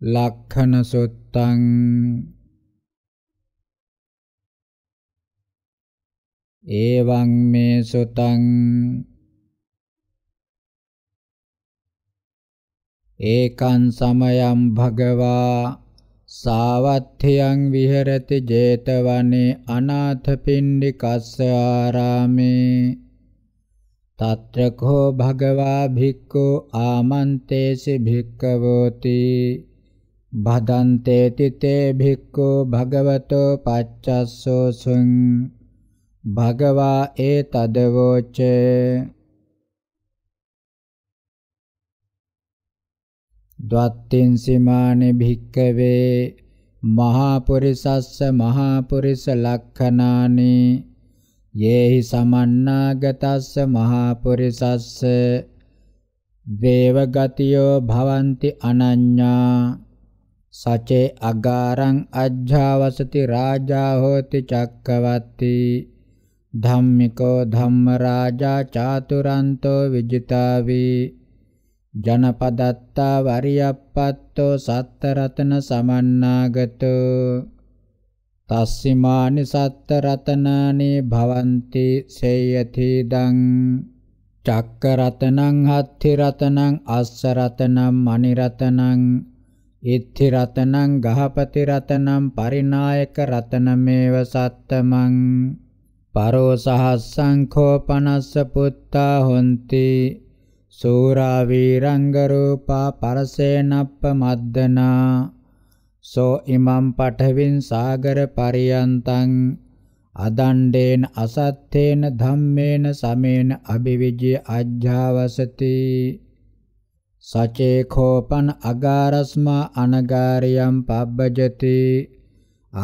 ලක්ඛන සුත්තං එවං මේ සුතං ඒකං සමයං භගවා සාවත්ථයන් විහෙරති 제තවනේ අනාථපිණ්ඩිකස්ස ආරාමේ తత్రకో భగవా භික්ඛු ආමන්තේසි භික්ඛවෝති භදන්තේති තේ භික්ඛු භගවතෝ පච්චස්සෝ සුං භගවා ඒ තදවෝච ද්වත්තින් සීමානි භික්කවේ මහා පුරිසස්ස මහා පුරිස ලක්ඛනානි යේහි සමන්නාගතස්ස මහා පුරිසස්ස දේව ගතියෝ භවಂತಿ අනඤ්ඤා සචේ අගාරං අජ්ජාවසති රාජා හෝති චක්කවත්ති ධම්මිකෝ ධම්ම රාජා චාතුරන්තෝ විජිතාවි ජනපදත්තා වරියප්පත්තෝ සත්තරතන සමන්නාගතෝ තස්සිමානි සත්තරතනානි භවಂತಿ සේයති දං චක්ක රතනං හත්ති රතනං අස්ස රතනං මණි රතනං ඉත්ති රතනං ගහපති රතනං පරිනායක රතනමේව සත්තමං පරෝ සහස්සංඛෝ පනස්ස පුත්තා හොಂತಿ සූරා වීරංග රූපා පරසේනප්ප මද්දනා සෝ ඉමම් පඨවින් සාගර පරියන්තං අදණ්ඩේන අසත්තේන ධම්මේන සමේන අභිවිජ්ජ අජ්ජාවසති සචේඛෝපන අගාරස්මා අනගාරියම් පබ්බජති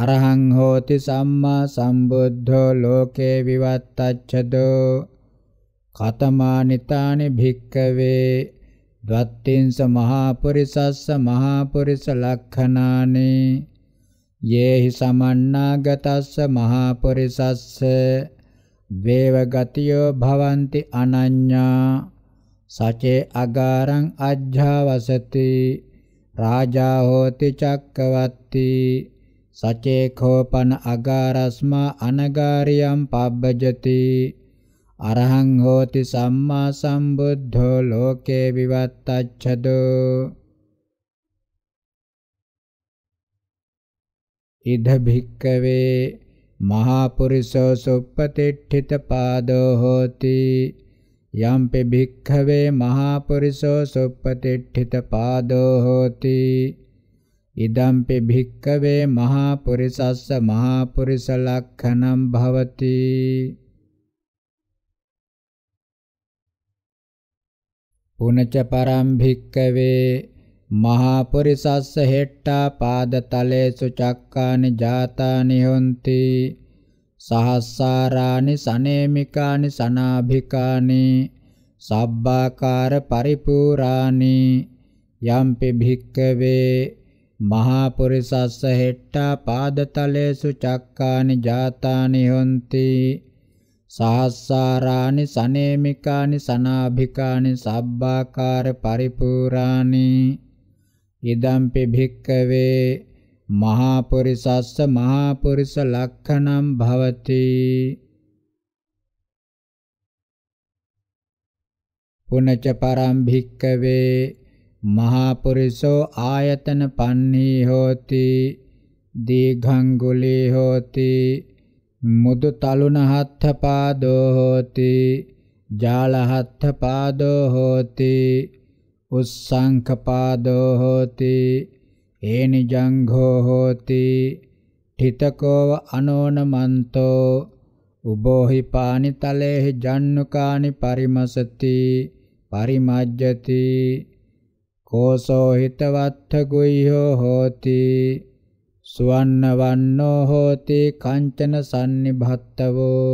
අරහං හෝති සම්මා සම්බුද්ධෝ ලෝකේ විවත්තච්ඡදෝ කතමානිතානි භික්කවේ ද්වත්තින්ස මහාපුරිසස්ස මහාපුරිස ලක්ඛනානි යේහි සමන්නාගතස්ස මහාපුරිසස්ස දේවගතියෝ භවಂತಿ අනඤ්ඤා සචේ අගාරං අජ්ජාවසති රාජා හෝති චක්කවත්ති සචේ කෝපන අගාරස්මා අනගාරියම් පබ්බජති අරහං හෝති සම්මා සම්බුද්ධෝ ලෝකේ විවත්තච්ඡදෝ ඉද භික්කවේ මහා පුරිසෝ සුප්පතිට්ඨිත පාදෝ හෝති යම්පි භික්ඛවේ මහාපුරිසෝ සුප්පතිට්ඨිත පාදෝ හෝති ඉදම්පි භික්ඛවේ මහාපුරිසස්ස මහාපුරිස ලක්ඛණම් භවති පුනච පරම් භික්කවේ මහා පුරිසස්ස හෙට්ටා පාද තලේසු චක්කානි ජාතානි හොಂತಿ සහස්සාරානි සනේමිකානි සනාභිකානි සබ්බාකාර පරිපූරානි යම්පි භික්කවේ මහා පුරිසස්ස හෙට්ටා පාදතලේසු චක්කානි ජාතානි හොಂತಿ සහස්සාරානි සනේමිකානි සනාභිකානි සබ්බාකාර පරිපූරානි ඉදම්පි භික්කවේ මහාපුරිසස්ස මහාපුරිස ලක්ඛණම් භවති පුනච පරම් භික්කවේ මහාපුරිසෝ ආයතන පන්නී හෝති දීඝං ගුලී හෝති මුදු තලුන හත්ථ පාදෝ හෝති ජාල හත්ථ පාදෝ හෝති උස්සංඛ පාදෝ හෝති ඒනිජංඝෝ හෝති ඨිතකෝව අනෝනමන්තෝ උබෝහි පානිතලේහි ජන්නුකානි පරිමසති පරිමජ්ජති කෝසෝ හිතවත්ථ ගුය්‍යෝ හෝති සුවන්න වන්නෝ හෝති කංචන සම්නිභත්තවෝ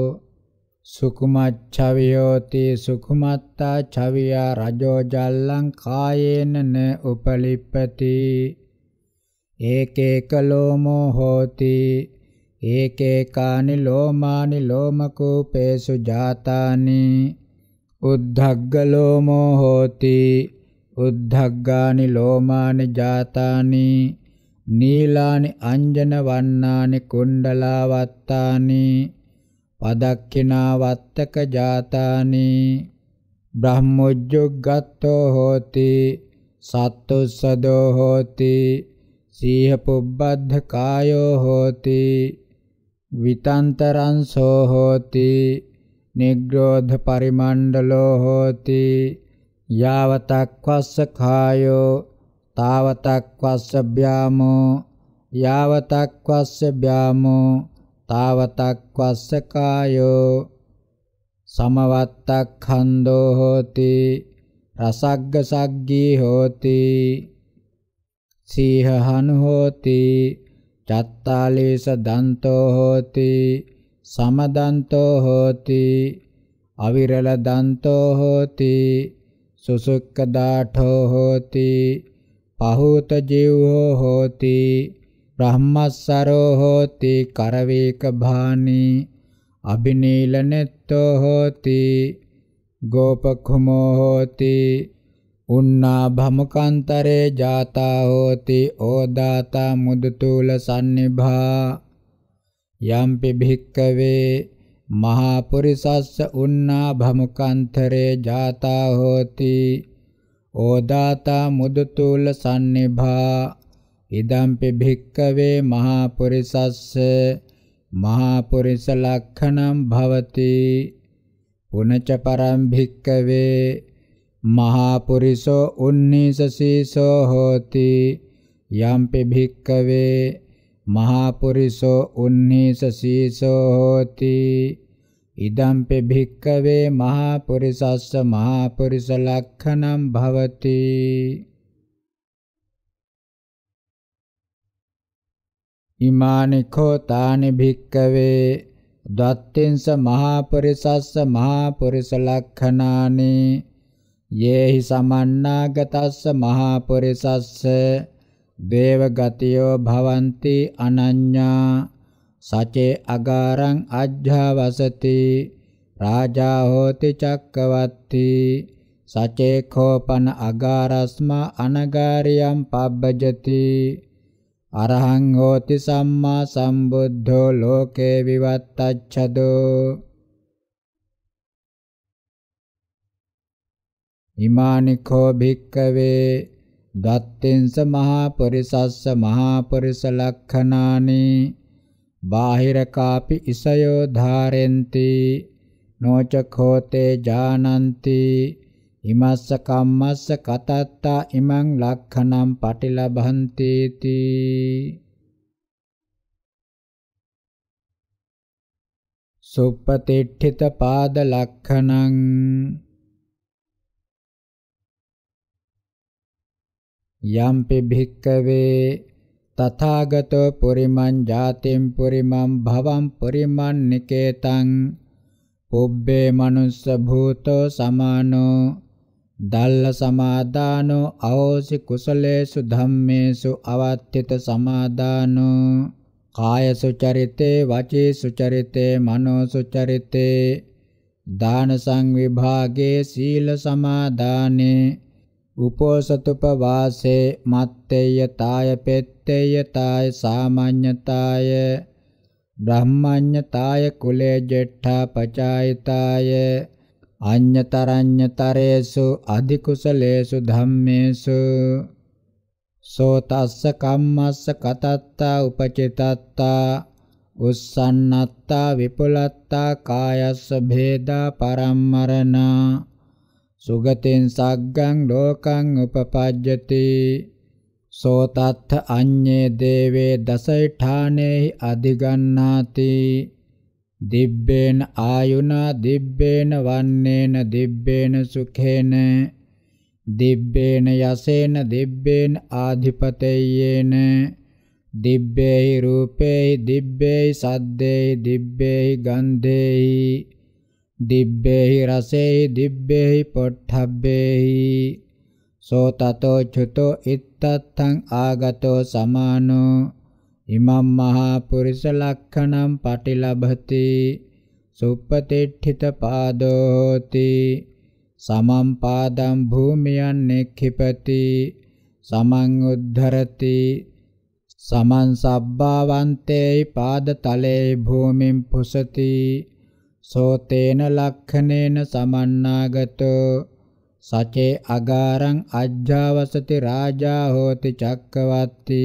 සුකුමච්ඡවියෝති සුකුමත්තා ඡවියා රජෝ ජල්ලං කායේන න උපලිප්පති ඒකේකලෝමෝ හෝති ඒකේකානි ලෝමානි ලෝමකූපේසු ජාතානි උද්ධග්ගලෝමෝ හෝති උද්ධග්ගානි ලෝමානි ජාතානි නීලානි අංජන වන්නානි කුණ්ඩලාවත්තානි පදක්ඛිනාවත්තක ජාතානි බ්‍රහ්මොජ්ජුග්ගත්තෝ හෝති සත්තුස්සදෝ හෝති සීහ පුබ්බද්ධ කායෝ හෝති විතන්තරං සෝ හෝති නිග්‍රෝධ පරිමණ්ඩලෝ හෝති යාවතක්වස්ස කායෝ තාවතක්වස්ස බ්‍යාමෝ යාවතක්වස්ස බ්‍යාමෝ තාවතක්වස්ස කායෝ සමවත්තක්ඛන්தோ හෝති රසග්ග සග්ගී හෝති සීහ හනු හෝති චත්තාලේස දන්තෝ හෝති සමදන්තෝ හෝති අවිරල දන්තෝ හෝති සුසුක්ක දාඨෝ හෝති පහූත ජීවෝ හෝති බ්‍රහ්මස්සරෝ හෝති කරවේක භානි අබිනීල නෙත්තෝ හෝති ගෝපකුමෝ හෝති උන්නා භමකාන්තරේ ජාතා හෝති ඕදාතා මුදතුල සන්නිභා යම්පි භික්කවේ මහා පුරිසස්ස උන්නා භමකාන්තරේ ජාතා හෝති ඕදාතා මුදතුල සන්නිභා ඉදම්පි භික්කවේ මහා පුරිසස්ස මහා පුරිස ලක්ඛණම් භවති පුනච පරම් භික්කවේ මහාපුරිසෝ උන්නීසසීසෝ හෝති යම්පි භික්කවේ මහාපුරිසෝ උන්නීසසීසෝ හෝති ඉදම්පි භික්කවේ මහාපුරිසස්ස මහාපුරිස ලක්ඛණම් භවති ඉමානි කෝතානි භික්කවේ දත්තින්ස මහාපුරිසස්ස මහාපුරිස ලක්ඛණානි යේහි සමන්නාගතස්ස මහා පුරිසස්ස දේවගතියෝ භවಂತಿ අනඤ්ඤා සචේ අගාරං අජ්ජවසති රාජා හෝති චක්කවත්ති සචේ කෝපන අගාරස්මා අනගාරියම් පබ්බජති අරහං හෝති සම්මා සම්බුද්ධෝ ලෝකේ විවත්තච්ඡදෝ හිමානිකෝ භික්කවේ දත්තෙන්ස මහා පරිසස්ස මහා පරිස ලක්ඛනානි බාහිර කාපි ඉසයෝ ධාරෙන්ති නොචඛෝතේ ජානಂತಿ ඉමස්ස කම්මස්ස කතත්තා ඉමං ලක්ඛනම් පටිලබන්ති තී සුප්පතිට්ඨිත පාද ලක්ඛනං යම්පි භික්කවේ තථාගතෝ පුරිමං ජාතිම් පුරිමං භවං පුරිමං නිකේතං පුබ්බේ මනුස්ස භූතෝ සමානෝ දල්ල සමාදානෝ අවෝසි කුසලේසු ධම්මේසු අවත්ථිත සමාදානෝ කායසු චරිතේ වචේසු චරිතේ මනෝසු චරිතේ දාන සංවිභාගේ සීල සමාදානේ උපෝසතුපවාසේ මත්තේය තාය පෙත්තේය තාය සාමාඤ්ඤතාය බ්‍රහ්මඤ්ඤතාය කුලේ ජෙට්ඨා පචායිතාය අඤ්ඤතරඤ්ඤතරේසු අධිකුසලේසු ධම්මේසු සෝතස්ස කම්මස්ස කතත්තා උපචිතත්තා උස්සන්නත්තා විපුලත්තා කායස්ස භේදා පරම්මරණා සුගතින් සග්ගං ලෝකං උපපජ්ජති සෝ තත්ථ අඤ්ඤේ දේවේ දසෛඨානේහි අධිගන්නාති දිබ්බේන ආයුනා දිබ්බේන වන්නේන දිබ්බේන සුඛේන දිබ්බේන යසේන දිබ්බේන ආධිපතේයේන දිබ්බේහි රූපේහි දිබ්බේහි සද්දේහි දිබ්බේහි ගන්ධේහි දිබ්බේහි රසේහි දිබ්බේහි පොට්ඨබ්බේහි සෝතතෝ චුතෝ ඉත්තත්තං ආගතෝ සමානෝ ඉමම් මහා පුරිස ලක්ඛණම් පටිලබති සුප්පතිට්ඨිත පාදෝ හෝති සමම් පාදම් භූමියන් නෙක්ඛිපති සමං උද්ධරති සමන් සබ්බාවන්තේ පාදතලේ භූමින් පුසති සෝතේන ලක්ඛනේන සමන්නාගතෝ සචේ අගාරං අජ්ජාවසති රාජා හෝති චක්කවත්ති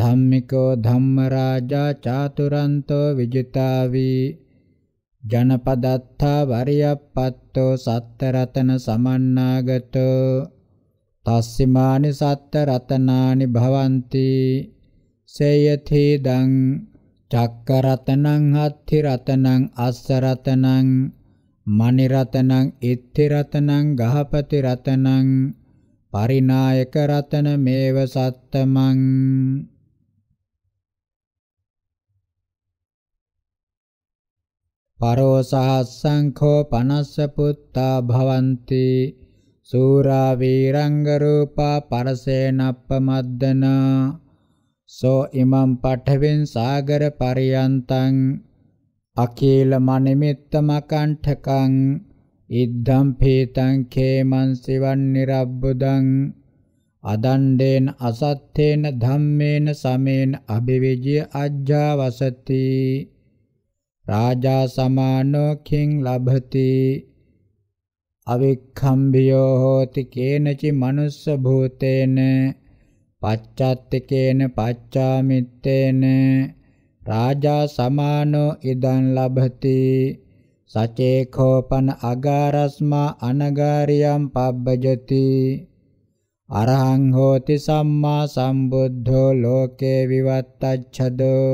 ධම්මිකෝ ධම්ම රාජා චාතුරන්තෝ විජිතාවි ජනපදත්තා වරියප්පත්තෝ සත්ත රතන සමන්නාගතෝ තස්සිමානි සත්ත රතනානි භවಂತಿ සේයති දං චක්කරතනං හත්ති රතනං අස්ස රතනං මණි රතනං ඉත්ති රතනං ගහපති රතනං පරිනායක රතන මේව සත්තමං පරෝසහස්සංඛෝ පනස්ස පුත්තා භවಂತಿ සූරා වීරංග රූපා පරසේනප්පමද්දනා සෝ ඉමම් පඨවෙන් සාගර පරියන්තං අකීල මනිමිත්ත මකණ්ඨකං ඉද්ධම් පේතං කේමං සිවන් නිරබ්බුදං අදණ්ඩේන අසත්තේන ධම්මේන සමේන අභිවිජ්‍ය අජ්ජාවසති රාජා සමානෝ කිං ලබති අවික්ඛම්භියෝ හෝති කේනචි මනුස්ස භූතේන පච්චත්තිකේන පච්චාමිත්තේන රාජා සමානෝ ඉදං ලබති සචේඛෝපන අගාරස්මා අනගාරියම් පබ්බජති අරහං හෝති සම්මා සම්බුද්ධෝ ලෝකේ විවත්තච්ඡදෝ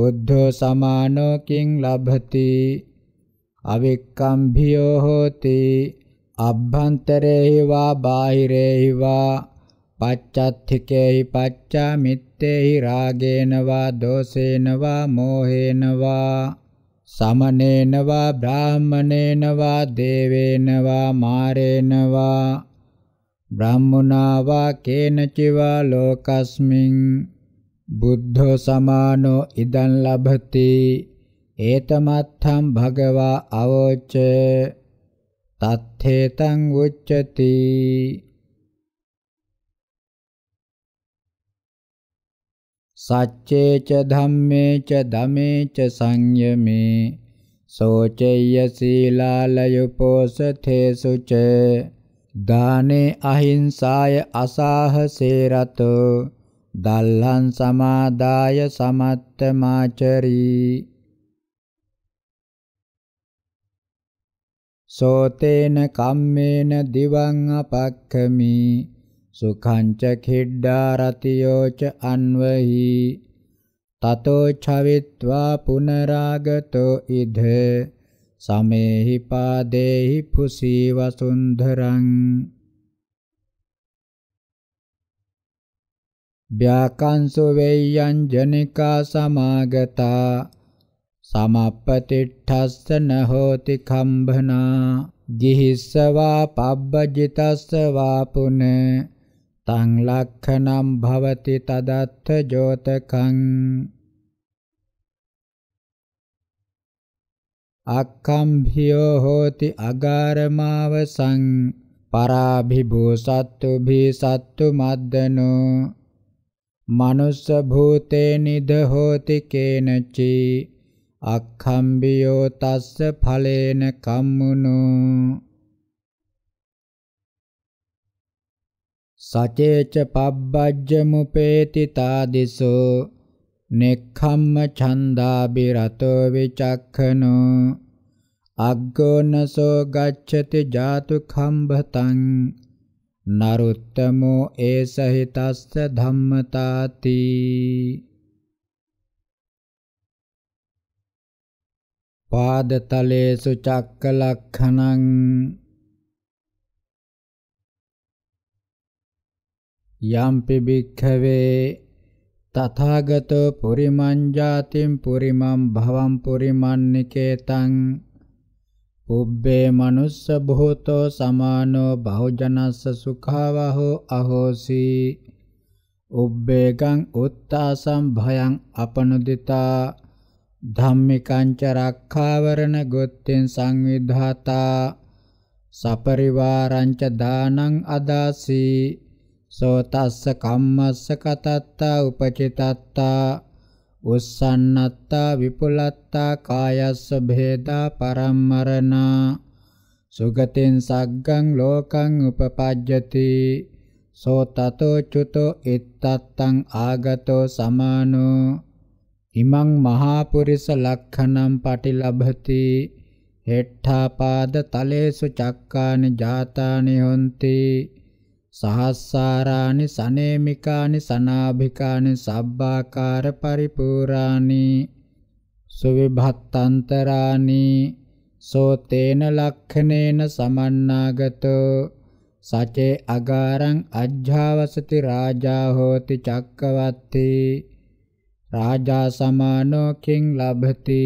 බුද්ධෝ සමානෝ කිං ලබති අවික්කම්භියෝ හෝති අභ්‍යන්තරේහි වා බාහිරේහි වා පච්චත්ථිකේහි පච්චා මිත්තේහි රාගේනවා දෝසේනවා මෝහේනවා සමනේනවා බ්‍රාහමනේනවා දේවේනවා මාරේනවා බ්‍රාහ්මනාවා කේනචිවා ලෝකස්මින් බුද්ධෝ සමානෝ ඉදං ලබති ඒතමත්ථම් භගවා අවෝච තත්තේතං උච්චති සච්චේච ධම්මේච දමේච සංයමේ සෝචේය සීලාලයුපෝසතේසුච දානේ අහිංසාය අසාහසේ රතෝ දල්හං සමාදාය සමත්තමාචරී සෝතේන කම්මේන දිවං අපක්ඛමි සුඛංච කිඩ්ඩා රතියෝච අන්වහි තතෝ චවිත්වා පුනරාගතෝ ඉද සමේහි පාදේහි පුසී වසුන්දරං ව්‍යාකංසු වේයං ජනිකා සමාගතා සමප්පතිට්ඨස්ස නහෝති කම්භනා ගිහිස්සවා පබ්බජිතස්ස වා පුනේ තං ලක්ඛනම් භවති තදත්ථ ජෝතකං අක්ඛම්භියෝ හෝති අගාරමාවසං පරාභිභූසත්තු භීසත්තු මද්දනෝ මනුස්ස භූතේ නිද හෝති කේනචි අක්ඛම්භියෝ තස්ස ඵලේන කම්මුනෝ සචේච පබ්බජ්ජමුපේතිතා දිසෝ නෙක්ඛම්ම ඡන්දාබිරතෝ විචක්ඛනෝ අග්ගෝනසෝ ගච්ඡති ජාතු කම්භතං නරුත්තමෝ ඒ සහිතස්ස ධම්මතාති පාදතලේසු චක්කලක්ඛණං යම්පි භික්ඛවේ තථාගතෝ පුරිමං ජාතිම් පුරිමං භවං පුරිමන් නිකේතං උබ්බේ මනුස්ස භූතෝ සමානෝ බහුජනස්ස සුඛාවහෝ අහෝසි උබ්බේකං උත්තාසං භයං අපනුදිතා ධම්මිකං ච රක්ඛාවරණ ගොත්තෙන් සංවිධාතා සපරිවාරං ච දානං අදාසී සෝතස්ස කම්මස්ස කතත්තා උපචිතත්තා උස්සන්නත්තා විපුලත්තා කායස්ස භේදා පරම්මරණා සුගතින් සග්ගං ලෝකං උපපජ්ජති සෝතතෝ චුතෝ ඉත්තත්තං ආගතෝ සමානෝ ඉමං මහා පුරිස ලක්ඛණම් පටිලබති හෙට්ඨාපාද තලේසු චක්කානි ජාතානි හොಂತಿ සහස්සාරානි සනේමිකානි සනාභිකානි සබ්බාකාර පරිපූරානි සුවිභත්තන්තරානි සෝතේන ලක්ඛනේන සමන්නාගතෝ සචේ අගාරං අජ්ජාවසති රාජා හෝති චක්කවත්ති රාජා සමානෝ කිං ලබති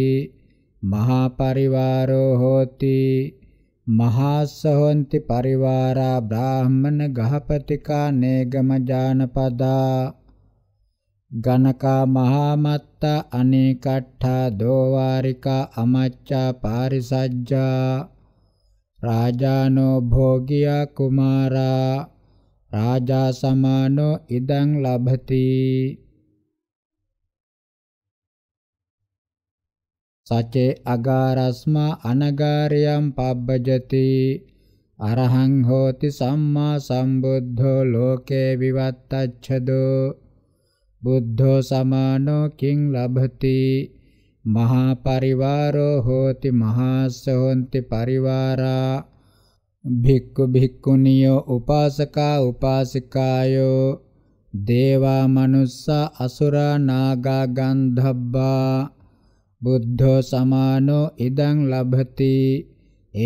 මහා පරිවාරෝ හෝති මහාසහොන්ති පරිවාරා බ්‍රාහ්මණ ගහපතිකා නේගම ජානපදා ගණකා මහාමත්තා අනේකට්ඨා දෝවාරිකා අමච්චා පාරිසජ්ජා රාජානෝ භෝගියා කුමාරා රාජා සමානෝ ඉදං ලබති සචේ අගාරස්මා අනගාරියම් පබ්බජති අරහං හෝති සම්මා සම්බුද්ධෝ ලෝකේ විවත්තච්ඡදෝ බුද්ධෝ සමානෝ කිං ලබති මහා පරිවාරෝ හෝති මහාසෝන්ති පරිවාරා භික්ඛු භික්ඛුනියෝ උපාසකා උපාසිකායෝ දේවා මනුස්සා අසුරා නාගා ගන්ධබ්බා බුද්ධෝ සමානෝ ඉදං ලබති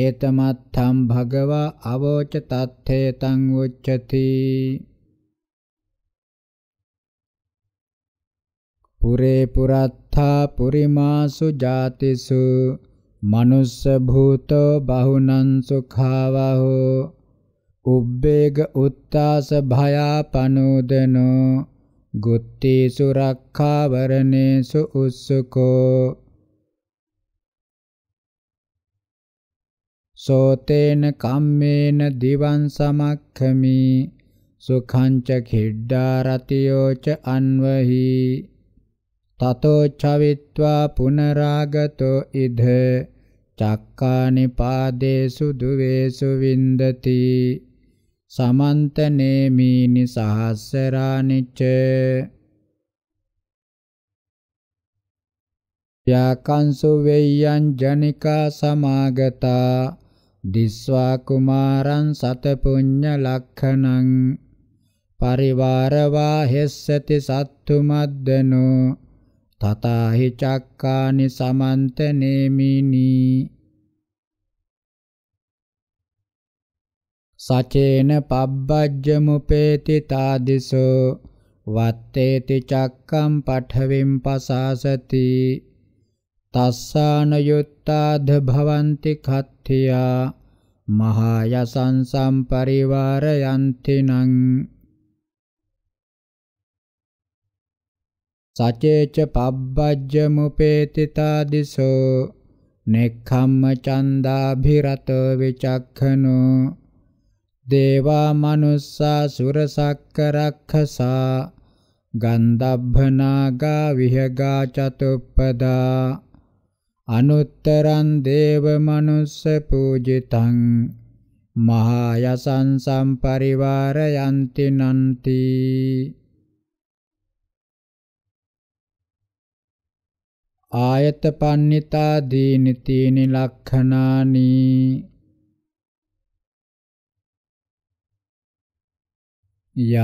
ඒතමත්ථම් භගවා අවෝච තත්ථේ තං උච්චති පුරේ පුරත්තා පුරිමාසු ජාතිසු මනුස්ස භූතෝ බහුනං සුඛාවහෝ උබ්බේග උත්තාස භයාපනෝදනෝ ගුත්තිසු රක්ඛාවරණේසු උස්සකෝ සෝතේන කම්මේන දිවං සමක්ඛමි සුඛං ච කිඩ්ඩා රතියෝ ච අන්වහි තතෝ චවිත්වා පුනරාගතෝ ඉද චක්කානි පාදේසු දුවේසු වින්දති සමන්ත නේමීනි සහස්සරානිච්ච යකංසු වෙයං ජනිකා සමාගතා දිස්වා කුමාරං සතපුඤ්ඤ ලක්ඛණං පරිවාරවා හෙස්සති සත්තු මද්දනෝ තතාහි චක්කානි සමන්ත නේමිනී සචේන පබ්බජ්ජමුපේති තාදිසෝ වත්තේති චක්කම් පඨවිම් පසාසති තස්සාන යුත්තාද භවಂತಿ කත්තියා මහායසං සම්පරිවාරයන්ති නං සචේච පබ්බජ්ජ මුපේතිතා දිසෝ නෙක්ඛම්ම චන්දාභිරතෝ විචක්ඛනෝ දේවා මනුස්සා සුරසක්ක රක්ඛසා ගන්ධබ්බනාගා විහගා චතුප්පදා අනුත්තරං දේව මනුස්ස පූජිතං මහායසං සම්පරිවාර යන්ති නන්ති ආයත පන්නිතා දීනි තීනි ලක්ඛනානි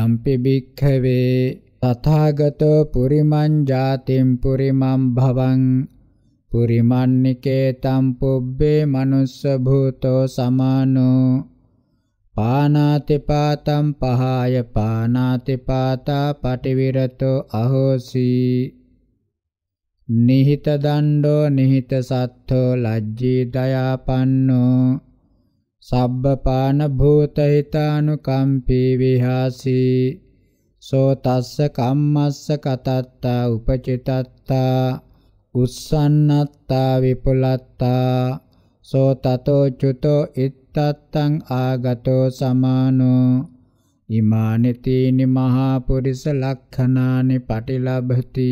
යම්පි භික්ඛවේ තථාගතෝ පුරිමං ජාතිම් පුරිමං භවං පුරිමන්නිකේතම් පුබ්බේ මනුස්ස භූතෝ සමානෝ පානාති පාතම් පහාය පානාති පාතා පටිවිරතෝ අහෝසි නිහිත දණ්ඩෝ නිහිත සත්ථෝ ලජ්ජී දයාපන්නෝ සබ්බ පාන භූත හිතානුකම්පී විහාසී සෝ තස්ස කම්මස්ස කතත්තා උපචිතත්තා උස්සන්නත්තා විපුලත්තා සෝ තතෝ චුතෝ ඉත්තත්තං ආගතෝ සමානෝ ඉමානිතීනි මහා පුරිස ලක්ඛනානි පටිලබති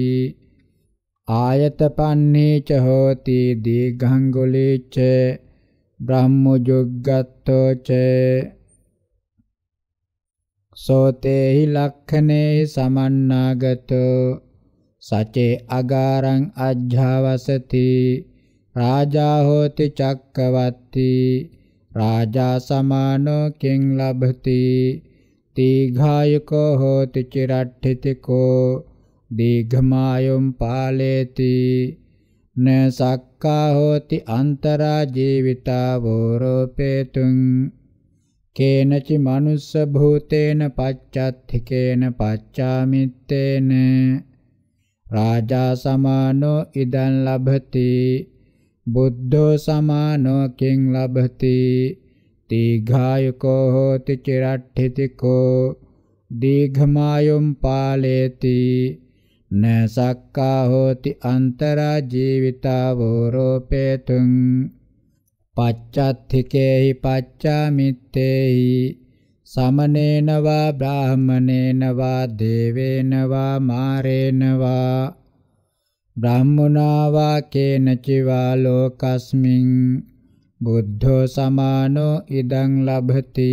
ආයතපන්නේ ච හෝති දීඝං ගුලීච බ්‍රහ්මජොග්ගත්තෝ ච සෝතේහි ලක්ඛනේහි සමන්නාගතෝ සචේ අගාරං අජ්ජවසති රාජා හෝති චක්කවත්ති රාජා සමානෝ කිං ලබති දීඝායුකෝ හෝති චිරට්ඨිතකෝ දීඝමායුම් පාලේති න සක්කා හෝති අන්තරා ජීවිතා වෝරෝපේතුං කේනචි මනුස්ස භූතේන පච්චත්ථිකේන පච්චාමිත්තේන රාජා සමානෝ ඉදං ලබති බුද්ධෝ සමානෝ කිං ලබති දීඝායුකෝ හෝති චිරට්ඨිතිකෝ දීඝමායුම් පාලේති නසක්කා හෝති අන්තරා ජීවිතාවෝ රෝපේතුං පච්චත්ථිකේහි පච්චාමිත්තේහි සමනේන වා බ්‍රාහමනේන වා දේවේන වා මාරේන වා බ්‍රාහ්මනා වා කේනචි වා ලෝකස්මින් බුද්ධෝ සමානෝ ඉදං ලබති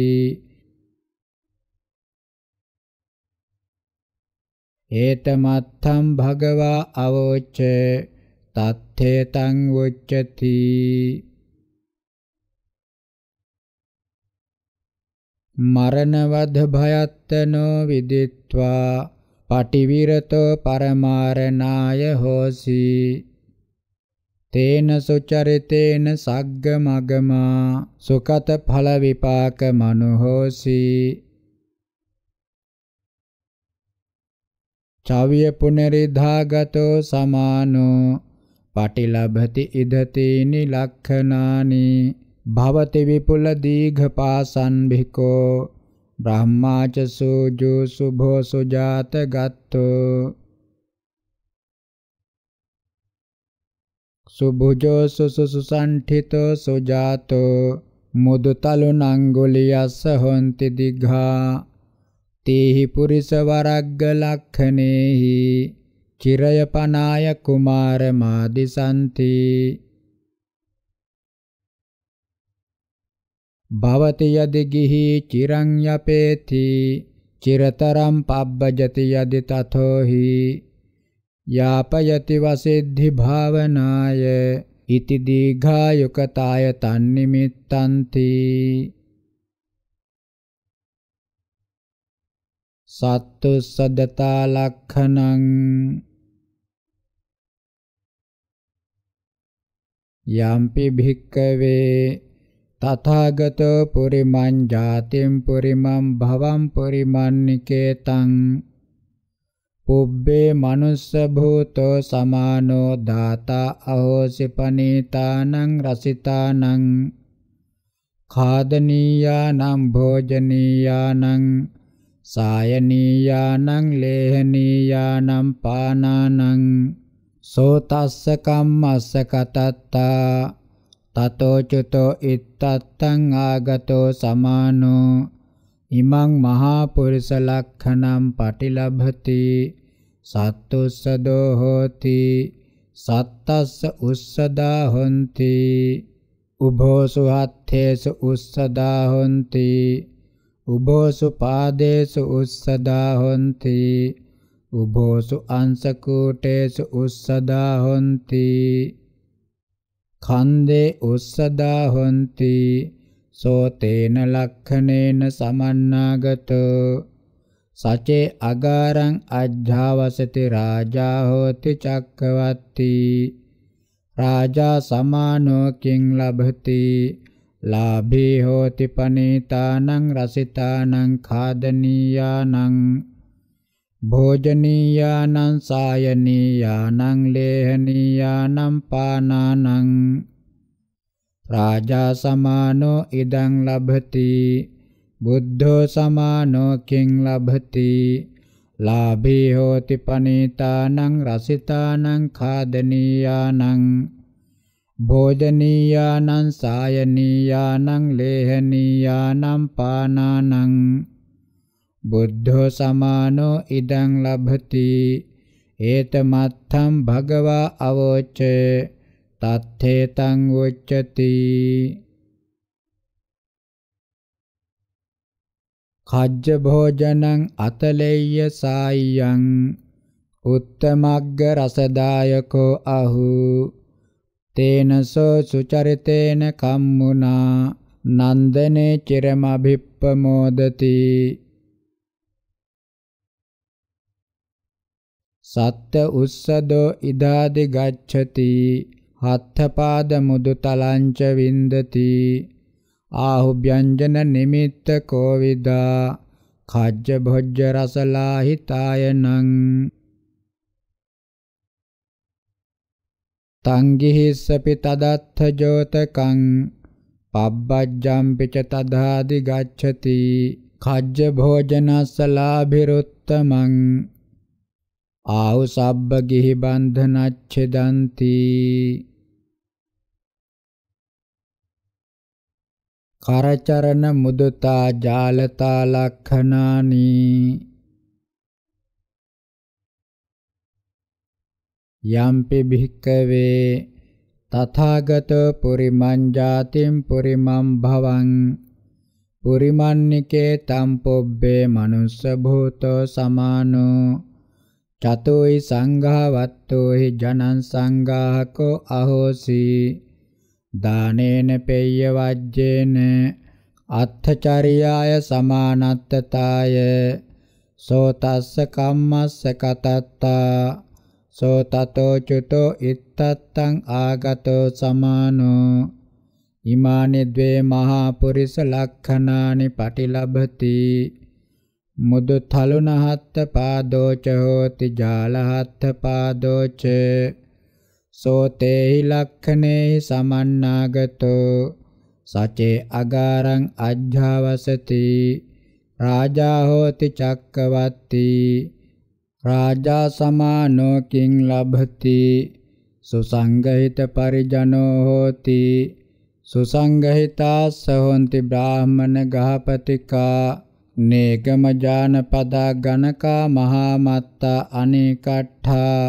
ඒතමත්තම් භගවා අවෝච්ච තත්තේ තං උච්චති මරණවද භයත්තනෝ විදිත්වා පටිවිරතෝ පරමාරණාය හෝසි තේන සුචරිතේන සග්ග මගමා සුකත ඵල විපාක මනුහෝසි චාවිය පුනරිධාගතෝ සමානෝ පටිලබති ඉදතේනි ලක්ඛනානි භවති විපුල දීඝපාසන් භිකෝ බ්‍රහ්මාච සෝජෝ සුභෝ සුජාත ගත්තෝ සුභුජෝ සුසුසුසණ්ඨිතෝ සුජාතෝ මුදුතලු නංගුලියස්ස හොන්ති දිඝා තේහි පුරිස වරග්ග ලක්ඛනේහි චිරය පනාය කුමාර මාදිසන්ති භවති යදි ගිහි චිරං යපේති චිරතරම් පබ්බජති යදි තතෝහි යාපයති වසිද්ධි භාවනාය ඉති දීඝායුකතාය තන්නිමිත්තන්ති සත්තු සදතා ලක්ඛණං යම්පි භික්කවේ තථාගතෝ පුරිමං ජාතිම් පුරිමං භවං පුරිමන්නිකේතං පුබ්බේ මනුස්ස භූතෝ සමානෝ දාතා අහෝසි පනීතානං රසිතානං खादनीयानां भोजनीयानां सायनीयानां लेहनीयानां पानानां सोतस्स कम्मस्स कतत्ता තතෝ චුතෝ ඉත්තත්තං ආගතෝ සමානෝ ඉමං මහා පුරිස ලක්ඛණම් පටිලබති සත්තුස්සදෝ හෝති සත්තස්ස උස්සදා හොಂತಿ උභෝසු හත්තේසු උස්සදා හොಂತಿ උභෝසු පාදේසු උස්සදා හොಂತಿ උභෝසු අංශකූටේසු උස්සදා හොಂತಿ කන්දේ උස්සදා හොಂತಿ සෝතේන ලක්ඛනේන සමන්නාගතෝ සචේ අගාරං අජ්ජාවසති රාජා හෝති චක්කවත්ති රාජා සමානෝ කිං ලබති ලාභී හෝති පනීතානං රසිතානං ඛාදනීයානං භෝජනීයානං සායනීයානං ලේහනීයානං පානානං රාජා සමානෝ ඉදං ලබති බුද්ධෝ සමානෝ කිං ලබති ලාභී හෝති පනීතානං රසිතානං ખાදනීයානං භෝජනීයානං සායනීයානං ලේහනීයානං පානානං බුද්ධෝ සමානෝ ඉදං ලබති ඒතමත්තම් භගවා අවෝච තත්තේතං උච්චති කජ්ජ භෝජනං අතලෙය්‍ය සායියං උත්තමග්ග රසදායකෝ අහු තේනසෝ සුචරිතේන කම්මුනා නන්දනේ චිරමභිප්පමෝදති සත්ත උස්සදෝ ඉදාදි ගච්ඡති හත්ථපාද මුදුතලංච වින්දති ආහුභ්‍යංජන නිමිත්ත කෝවිදා කජ්ජ භොජ්ජ රසලාහිතායනං තංගිහිස්සපි තදත්ථ ජෝතකං පබ්බජ්ජම්පි ච තදාදි ගච්ඡති කජ්ජ භෝජනස්ස ලාභිරුත්තමං ආව සබ්බ ගිහි බන්ධනච්ඡදಂತಿ කරචරණ මුදුතා ජාලතා ලක්ඛනානි යම්පි භික්කවේ තථාගත පුරිමං ජාතිම් පුරිමං භවං පුරිමන්නිකේ තම්පොබ්බේ මනුස්ස භූතෝ සමානෝ චතෝයි සංඝා වත්තෝහි ජනං සංඝාහකෝ අහෝසි දානේන පෙය්‍ය වජ්ජේන අත්ථචරියාය සමානත්තතාය සෝ තස්ස කම්මස්ස කතත්තා සෝ තතෝ චුතෝ ඉත්තත්තං ආගතෝ සමානෝ ඉමානි ද්වේ මහා පුරිස ලක්ඛනානි පටිලබති මුදුතලුනහත්ත පාදෝච හෝති ජාලහත්ත පාදෝච සෝතේහි ලක්ඛනේහි සමන්නාගතෝ සචේ අගාරං අජ්ජාවසති රාජා හෝති චක්කවත්ති රාජා සමානෝ කිං ලබති සුසංගහිත පරිජනෝ හෝති සුසංගහිතා සහොන්ති බ්‍රාහමන ගහපතිකා නේකම ජානපදා ගණකා මහා මත්තා අනේකට්ඨා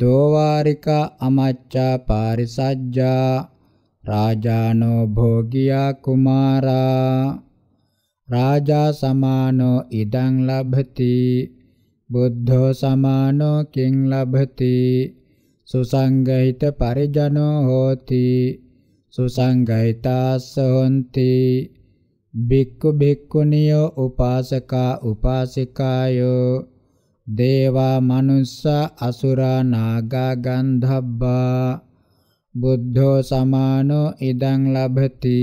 දෝවාරිකා අමච්චා පාරිසජ්ජා රාජානෝ භෝගියා කුමාරා රාජා සමානෝ ඉදං ලබති බුද්ධෝ සමානෝ කිං ලබති සුසංගහිත පරිජනෝ හෝති සුසංගහිතාස්ස හොಂತಿ බික්කු බික්කුණියෝ උපාසකා උපාසිකායෝ දේවා මනුස්ස අසුරා නාග ගන්ධබ්බා බුද්ධෝ සමානෝ ඉදං ලබති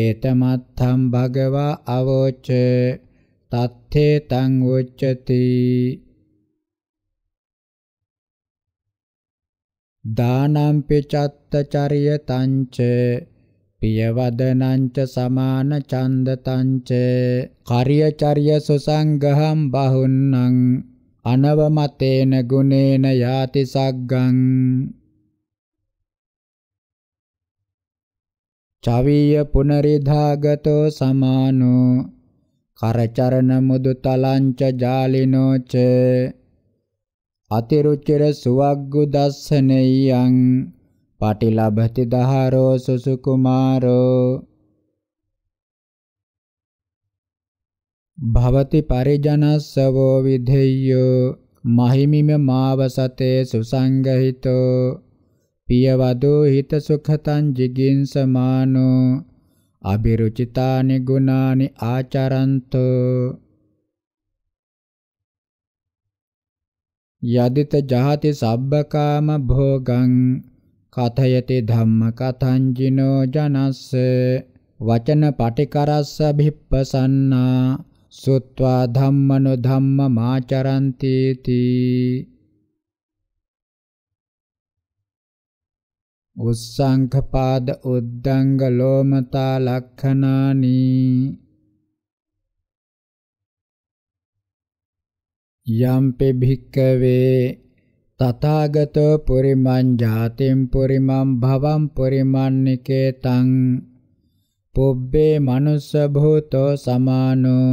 ඒතමත්ථම් භගවා අවෝච තත්තේ තං උච්චති දානම්පි චත්තචරිය තංච පියවදනංච සමාන චන්දතංච කර්යචර්ය සුසංගහම් බහුන්නං අනවමතේන ගුණේන යාති සග්ගං චවිය පුනරිධාගතෝ සමානෝ කරචරණ මුදුතලංච ජාලිනෝ ච අතිරුචිර සුවග්ගු දස්සනෙයං පටිලබති දහරෝ සුසුකුමාරෝ භවති පරිජනස්සවෝ විදෙය්‍යෝ මහිමිම මාව සතේ සුසංගහිතෝ පියවදෝ හිත සුඛතං jigin සමානෝ අබිරුචිතානි ගුණානි ආචරන්තෝ යදිත ජහති සබ්බකාම භෝගං කථයති ධම්ම කතංජිනෝ ජනස්ස වචන පටිකරස්ස භිප්පසන්නා සුත්වා ධම්මනු ධම්ම මාචරන්ති තී උස්සංඛපාද උද්දංග ලෝමතා ලක්ඛනානි යම්පි භික්කවේ තථාගතෝ පුරිමං ජාතිම් පුරිමං භවං පුරිමන්නිකේතං පුබ්බේ මනුස්ස භූතෝ සමානෝ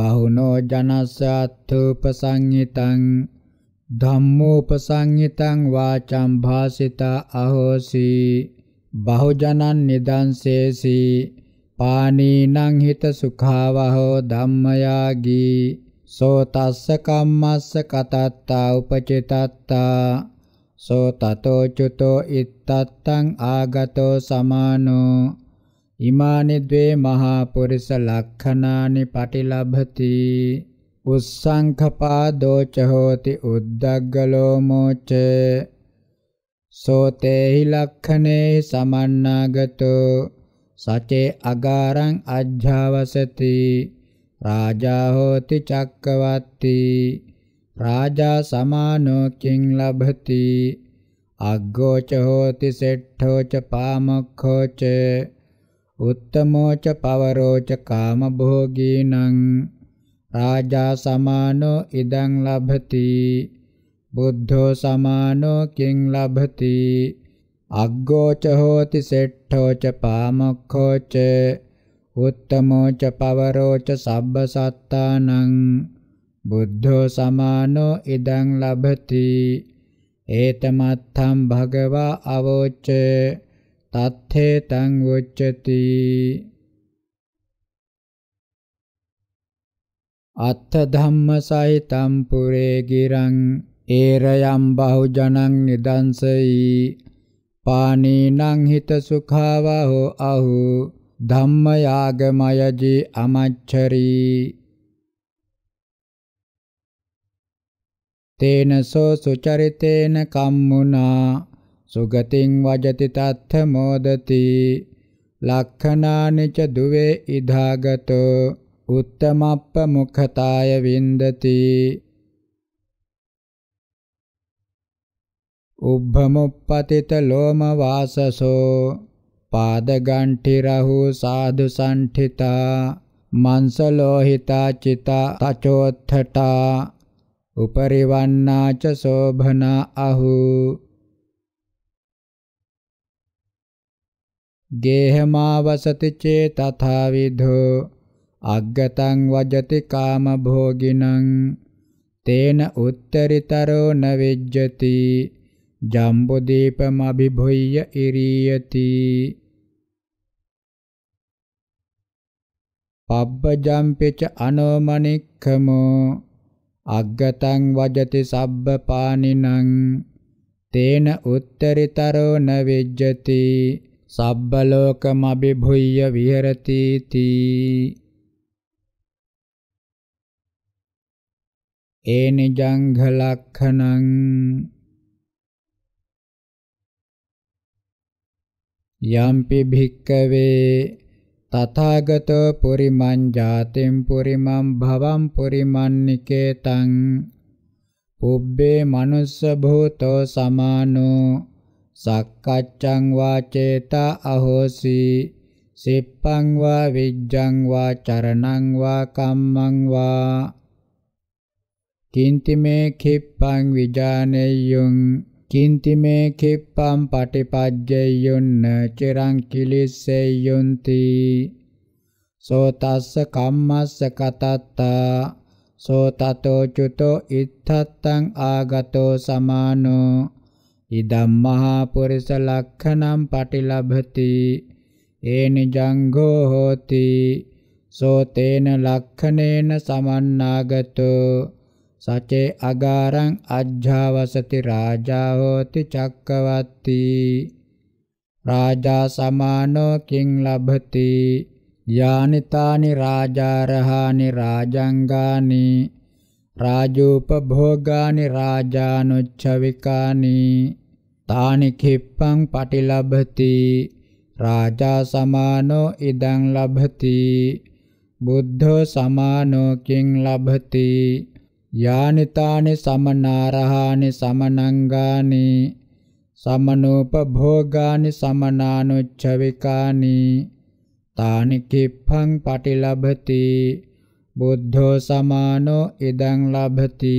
බහුනෝ ජනස්ස අත්ථූපසංහිතං ධම්මෝපසංහිතං වාචං භාසිතා අහෝසි බහුජනං නිදන්සේසි පානීනං හිත සුඛාවහෝ ධම්මයාගී සෝ තස්ස කම්මස්ස කතත්තා උපචිතත්තා සෝ තතෝ චුතෝ ඉත්තත්තං ආගතෝ සමානෝ ඉමානි ද්වේ මහා පුරිස ලක්ඛනානි පටිලබති උස්සංඛපාදෝ ච හෝති උද්දග්ගලෝ මෝච සෝතේහි ලක්ඛනේ සමන්නාගතෝ සචේ අගාරං අජ්ජාවසති රාජා හෝති චක්කවත්ති රාජා සමානෝ කිං ලබති අග්ගෝච හෝති සෙට්ඨෝච පාමක්ඛෝච උත්තමෝච පවරෝච කාමභෝගීනං රාජා සමානෝ ඉදං ලබති බුද්ධෝ සමානෝ කිං ලබති අග්ගෝච හෝති සෙට්ඨෝච පාමක්ඛෝච උත්තමෝ ච පවරෝ ච සබ්බ සත්තානං බුද්ධෝ සමානෝ ඉදං ලබති ඒතමත්ථම් භගවා අවෝච තත්ථේ තං උච්චති අත්ථ ධම්ම සහිතම් පුරේ ගිරං ඒරයම් බහුජනං නිදන්සයි පානීනං හිත සුඛාවහෝ අහූ ධම්මයාගමයජේ අමච්චරී තේනසෝ සුචරිතේන කම්මුනා සුගතින් වජති තත්ථ මෝදති ලක්ඛනානිච දුවේ ඉදාගතෝ උත්තමප්ප මුඛතාය වින්දති උබ්බමුප්පතිත ලෝම වාසසෝ පාදගණ්ඨිරහු සාදු සංඨිතා මංසලෝහිතා චිතා තචෝත්ථටා උපරිවන්නාච සෝභනා අහු ගේහමාවසති චේ තථා විධෝ අග්ගතං වජති කාම භෝගිනං තේන උත්තරිතරෝ න විජ්ජති ජම්බුදීපමභිභුය්‍ය ඉරියති පබ්බජම්පෙච අනෝමනික්ඛමෝ අග්ගතං වජති සබ්බ පානිනං තේන උත්තරිතරෝ න විජ්ජති සබ්බ ලෝකමබිභුය්‍ය විහෙරති තී ඒනිජංඝ ලක්ඛනං යම්පි භික්කවේ තථාගතෝ පුරිමං ජාතිම් පුරිමං භවං පුරිමන් නිකේතං පුබ්බේ මනුස්ස භූතෝ සමානෝ සක්කච්ඡං වාචේතා අහෝසි සිප්පං වා විජ්ජං වා චරණං වා කම්මං වා කින්ති මේ කිප්පං විජානෙය්‍යං කින්තිමේ කිප්පම් පටිපජ්ජේයොන්න චිරං කිලිසෙයොන්ති සෝ තස්ස කම්මස්ස කතත්තා සෝ තතෝ චුතෝ ඉත්තත්තං ආගතෝ සමානෝ ඉදම් මහා පුරිස ලක්ඛණම් පටිලභති ඒන ජංඝෝ හෝති සෝ තේන ලක්ඛණේන සමන්නාගතෝ සචේ අගාරං අජ්ජාවසති රාජා හෝති චක්කවත්ති රාජා සමානෝ කිං ලබති යානිතානි රාජාරහානි රාජංගානි රාජෝපභෝගානි රාජානුච්චවිකානි තානි කිප්පං පටිලබති රාජා සමානෝ ඉදං ලබති බුද්ධෝ සමානෝ කිං ලබති යානිතානි සමනාරහානි සමනංගානි සමනෝපභෝගානි සමනානුච්චවිකානි තානි කිප්පං පටිලබති බුද්ධෝ සමානෝ ඉදං ලබති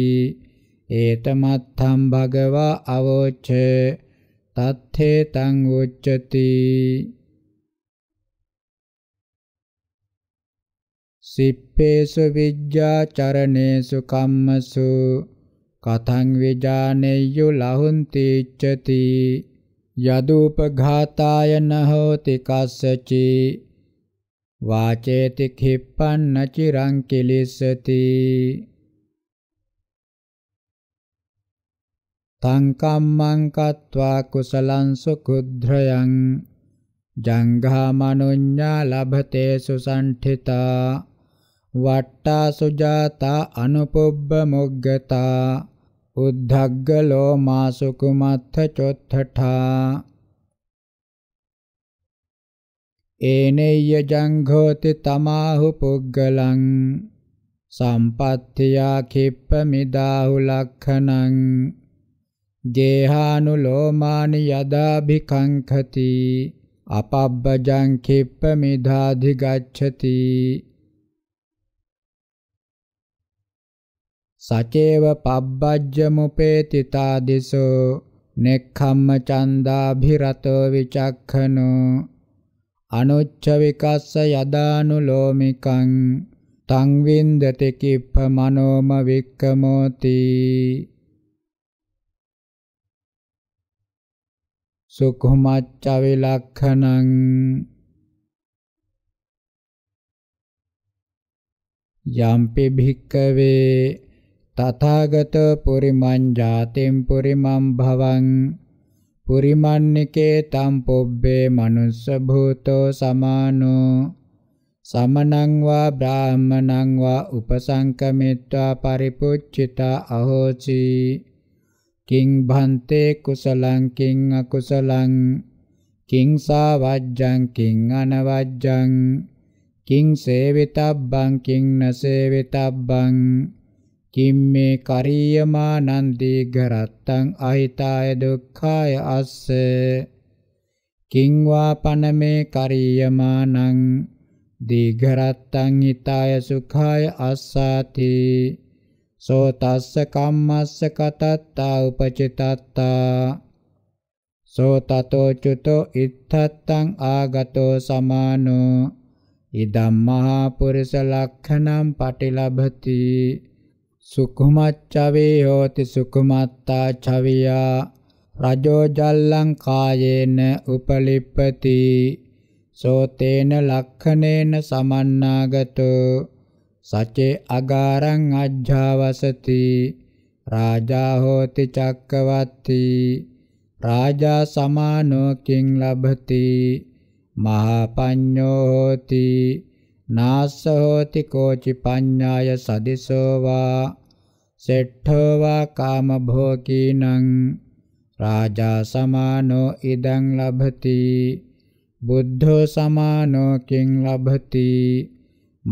ඒතමත්ථම් භගවා අවෝච තත්තේ තං උච්චති සිප්පේසු විජ්ජා චරණේසු කම්මසු කතං විජානෙය්‍යු ලහුන්ති චති යදුපඝාතාය නහෝති කස්සචි වාචේති කිප්පන්න චිරං කිලිස්සති තං කම්මං කତ୍වා කුසලං සුකුද්‍රයන් ජංඝාමනුඤ්ඤා ලභතේ සුසණ්ඨිතා වට්ටා සුජාතා අනුපුබ්බ මොග්ගතා උද්ධග්ග ලෝමා සුකුමත්ථ චොත්ථඨා ඒනෙය්‍ය ජංඝෝති තමාහු පුග්ගලං සම්පත්තියා කිප්ප මිදාහු ලක්ඛනං ජේහානු ලෝමානි යදාභිකංඛති අපබ්බජං කිප්ප මිදාධි ගච්ඡති සචේව පබ්බජ්ජමුපේතිතා දිසෝ නෙක්ඛම්ම චන්දාභිරතෝ විචක්ඛනෝ අනුච්ච විකස්ස යදානුලෝමිකං තං වින්දති කිප්ප මනෝම වික්කමෝති සුඛමච්ච විලක්ඛණං යම්පි භික්කවේ තථාගතෝ පුරිමං ජාතිම් පුරිමං භවං පුරිමන්නිකේ තම් පොබ්බේ මනුස්ස භූතෝ සමානෝ සමනං වා බ්‍රාහමනං වා උපසංකමිත්වා පරිපුච්චිතා අහෝචි කිං භන්තේ කුසලං කිං අකුසලං කිං සාවජ්ජං කිං අනවජ්ජං කිං සේවිතබ්බං කිං නසේවිතබ්බං කිම්මේ කරීයමානන්දී ගරත්තං අහිතාය දුක්ඛාය අස්ස කිංවා පනමේ කරීයමානං දීඝරත්තං හිතාය සුඛාය අස්සාති සෝ තස්ස කම්මස්ස කතත්තා උපචිතත්තා සෝ තතෝ චුතෝ ඉත්තත්තං ආගතෝ සමානෝ ඉදම් මහා පුරුෂ ලක්ෂණම් පටිලබති සුකුමච්චවේ හෝති සුකුමත්තා චවියා රජෝ ජල්ලං කායේන උපලිප්පති සෝතේන ලක්ඛනේන සමන්නාගතෝ සචේ අගාරං අජ්ජාවසති රාජා හෝති චක්කවත්ති රාජා සමානෝ කිං ලබති මහා පඤ්ඤෝ හෝති නාස්ස හෝති කෝචි පඤ්ඤාය සදිසෝ වා සෙට්ඨෝ වා කාම භෝකීනං රාජා සමානෝ ඉදං ලබති බුද්ධෝ සමානෝ කිං ලබති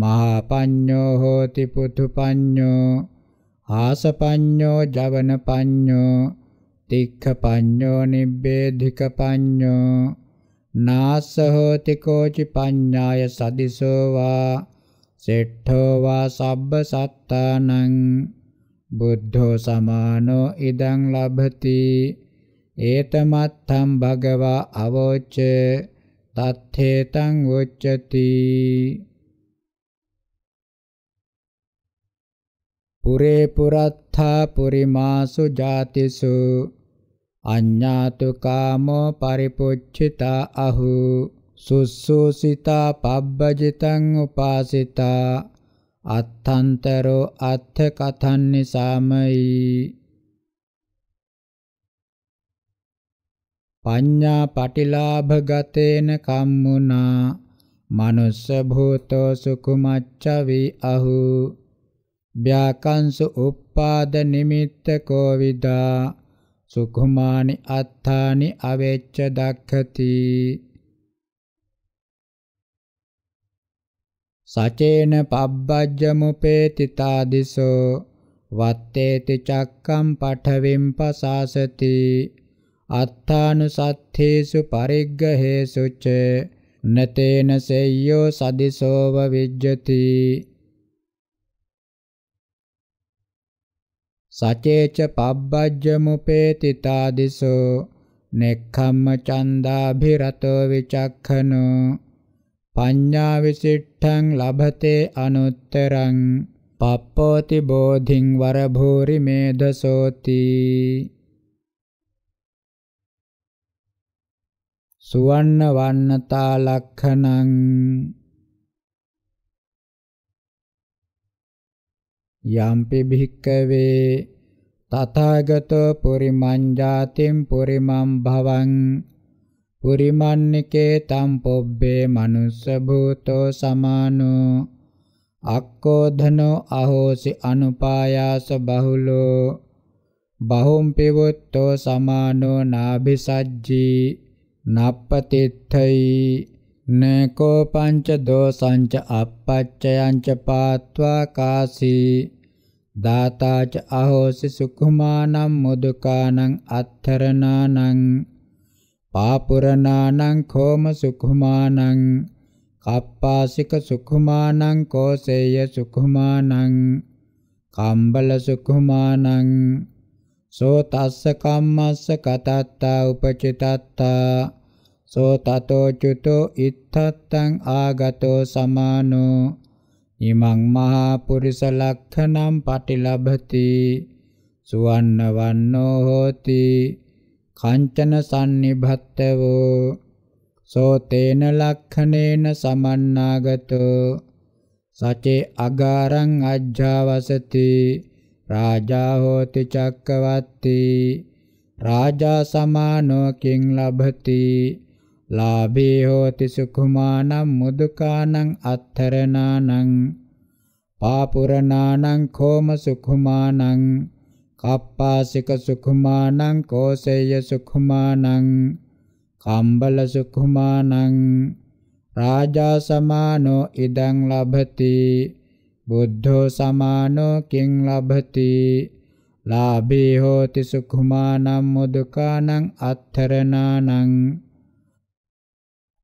මහා පඤ්ඤෝ හෝති පුතු පඤ්ඤෝ ආස පඤ්ඤෝ ජවන පඤ්ඤෝ තික්ඛ පඤ්ඤෝ නිබ්බේධික පඤ්ඤෝ නාසහෝති කෝචි පඤ්ඤාය සදිසෝ වා සෙට්ඨෝ වා සබ්බ සත්තානං බුද්ධෝ සමානෝ ඉදං ලබති ඒතමත්ථම් භගවා අවෝච තත්ථේතං උච්චති පුරේ පුරත්ථා පුරිමාසු ජාතිසු අඤ්ඤාතු කාමෝ පරිපුච්ඡිතා අහු සුස්සූසිතා පබ්බජිතං උපාසිතා අත්ථන්තරෝ අත්ථ කතන්නි සාමයි පඤ්ඤා පටිලාභ ගතේන කම්මුනා මනුස්ස භූතෝ සුකුමච්චවි අහු ව්‍යාකංසු උප්පාද නිමිත්ත කෝවිදා සුඛමානි අත්තානි අවේච්ච දක්ඛති සචේන පබ්බජ්ජමුපේතිතා දිසෝ වත්තේති චක්කම් පඨවිම් පසාසති අත්තානුසත්ථේසු පරිග්ගහේසුච නතේන සෙය්‍යෝ සදිසෝව විජ්ජති සචේච පබ්බජ්ජමුපේතිතා දිසෝ නෙක්ඛම්ම චන්දාභිරතෝ විචක්ඛනෝ පඤ්ඤා විසිට්ඨං ලබතේ අනුත්තරං පප්පෝති බෝධිං වර භූරි මේධසෝති සුවන්න වන්නතා ලක්ඛණං යම්පි භික්කවේ තථාගතෝ පුරිමං ජාතිම් පුරිමං භවං පුරිමන්නිකේ තම් පොබ්බේ මනුස්ස භූතෝ සමානෝ අක්කෝධනෝ අහෝසි අනුපායාස බහුලෝ බහුම් පිවුත්තෝ සමානෝ නාභිසජ්ජී නප්පතිත්ථයි නකෝ පංච දෝසංච අපච්චයංච පාත්වා කාසී දාතාච අහෝසි සුකුමානම් මුදුකානං අත්තරණානං පාපුරණානං khoma සුකුමානං කප්පාසික සුකුමානං කෝසේය සුකුමානං කම්බල සුකුමානං සෝ තස්ස කම්මස්ස කතත්තා උපචිතත්තා සෝ තතෝ චුතෝ ඉත්තත්තං ආගතෝ සමානෝ ඉමං මහා පුරිස ලක්ඛණම් පටිලබති සුවන්න වන්නෝ හෝති කංචන සම්නිභත්තවෝ සෝ තේන ලක්ඛණේන සමන්නාගතෝ සචේ අගාරං අජ්ජාවසති රාජා හෝති චක්කවත්ති රාජා සමානෝ කිං ලබති ලාභී හෝති සුඛමානං මුදුකානං අත්තරණානං පාපුරණානං කෝම සුඛමානං කප්පාසික සුඛමානං කෝසෙය සුඛමානං කම්බල සුඛමානං රාජා සමානෝ ඉදං ලබති බුද්ධෝ සමානෝ කිං ලබති ලාභී හෝති සුඛමානං මුදුකානං අත්තරණානං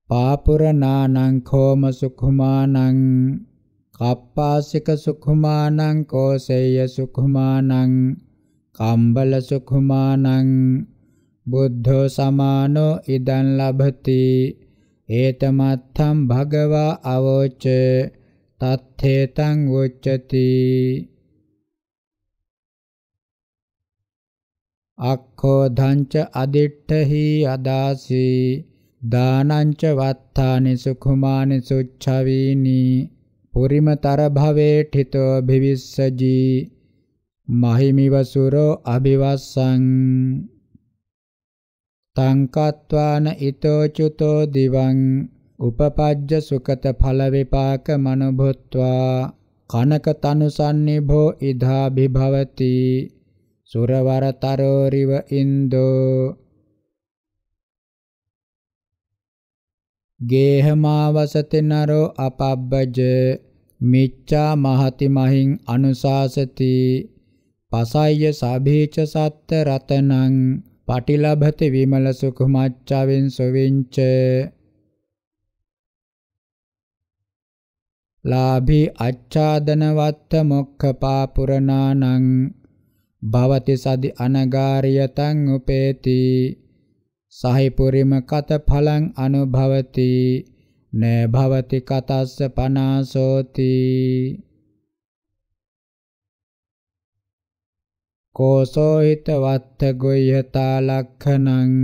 පාපුරනානං කෝම සුඛමානං කප්පාසික සුඛමානං කෝසෙය්‍ය සුඛමානං කම්බල සුඛමානං බුද්ධෝ සමානෝ ඉදං ලබති ඒතමත්ථම් භගවා අවෝච තත්තේතං උච්චති අක්ඛෝ ධංච අදිට්ඨහි අදාසී දානංච වත්තානි සුඛමානි සුච්ඡවීනි පුරිමතර භවේ ඨිතෝ භිවිස්සජී මහිමිව සුරෝ අභිවස්සං තංකත්වාන ඊතෝ චුතෝ දිවං උපපජ්ජ සුකත ඵල විපාක මනුභුත්වා කනක තනුසන්නිභෝ ඉදා භිභවති සුරවරතරෝරිව ඉන්දෝ ගේහමා වසති නරෝ අපබ්බජ මිච්ඡා මහති මහින් අනුශාසති පසය්‍ය සාභීච සත්ත රතනං පටිලබති විමල සුඛමච්ඡවෙන් සොවින්ච ලාභී අච්ඡාදනවත්ත මොක්ඛපාපුරණානං භවති සදි අනගාරියතං උපේති සහිපුරිම කත ඵලං අනුභවති න භවති කතස්ස පනාසෝති කෝසෝ හිත වත්ත ගොය්‍යතා ලක්ඛනං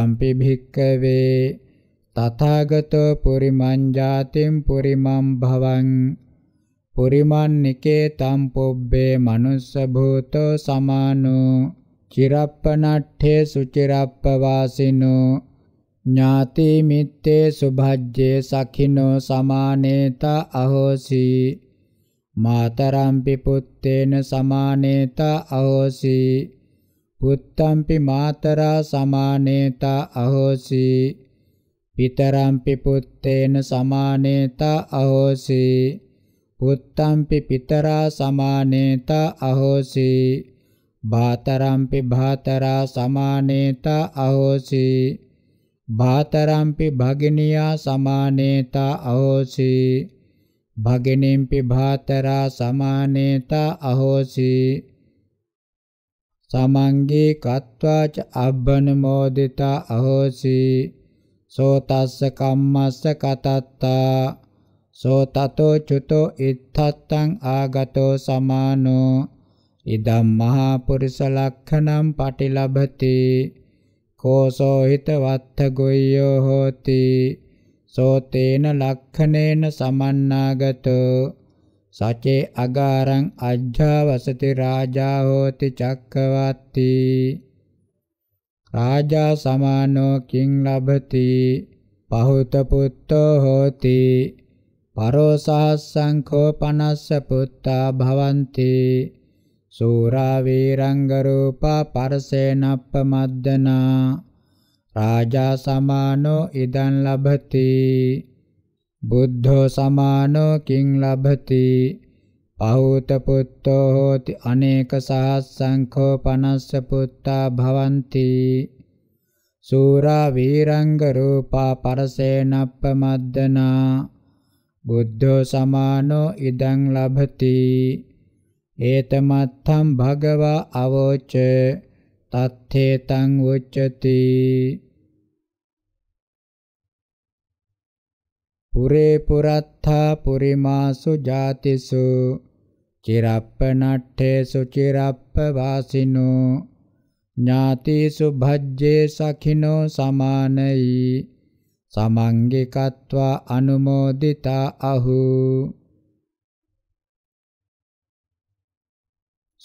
යම්පි භික්කවේ තථාගතෝ පුරිමං ජාතිම් පුරිමං භවං පුරිමන්නිකේ තම් පොබ්බේ මනුස්ස භූතෝ සමානෝ චිරප්පනට්ඨේ සුචිරප්පවාසිනෝ ඥාති මිත්තේ සුභජ්ජේ සඛිනෝ සමානේත අහෝසි මාතරම්පි පුත්තේන සමානේත අහෝසි පුත්තම්පි මාතරා සමානේත අහෝසි පිතරම්පි පුත්තේන සමානේත අහෝසි පුත්තම්පි පිතරා සමානේතා අහෝසි භාතරම්පි භාතරා සමානේතා අහෝසි භාතරම්පි භගිනියා සමානේතා අහෝසි භගිනිම්පි භාතරා සමානේතා අහෝසි සමංගේ කත්වාච අබ්බනමෝදිතා අහෝසි සෝතස්ස කම්මස්ස කතත්තා සෝ තතෝ චුතෝ ඉත්තත්තං ආගතෝ සමානෝ ඉදම් මහා පුරිස ලක්ඛණම් පටිලබති කෝසෝ හිතවත්ත ගොය්‍යෝ හෝති සෝ තේන ලක්ඛණේන සමන්නාගතෝ සචේ අගාරං අජ්ජාවසති රාජා හෝති චක්කවත්ති රාජා සමානෝ කිං ලබති පහුත පුත්තෝ හෝති පරෝ සහස්සංඛෝ පනස්ස පුත්තා භවಂತಿ සූරා වීරංග රූපා පරසේනප්පමද්දනා රාජා සමානෝ ඉදං ලබති බුද්ධෝ සමානෝ කිං ලබති පහූත පුත්තෝ හෝති අනේක සහස්සංඛෝ පනස්ස පුත්තා භවಂತಿ සූරා වීරංග රූපා පරසේනප්පමද්දනා බුද්ධෝ සමානෝ ඉදං ලබති ඒතමත්තම් භගවා අවෝච තත්ථේ තං උච්චති පුරේ පුරත්තා පුරිමාසු ජාතිසු චිරප්පනට්ඨේසු චිරප්පවාසිනෝ ඥාතිසු භජ්ජේ සඛිනෝ සමානයි සමංගිකත්වා අනුමෝදිතා අහු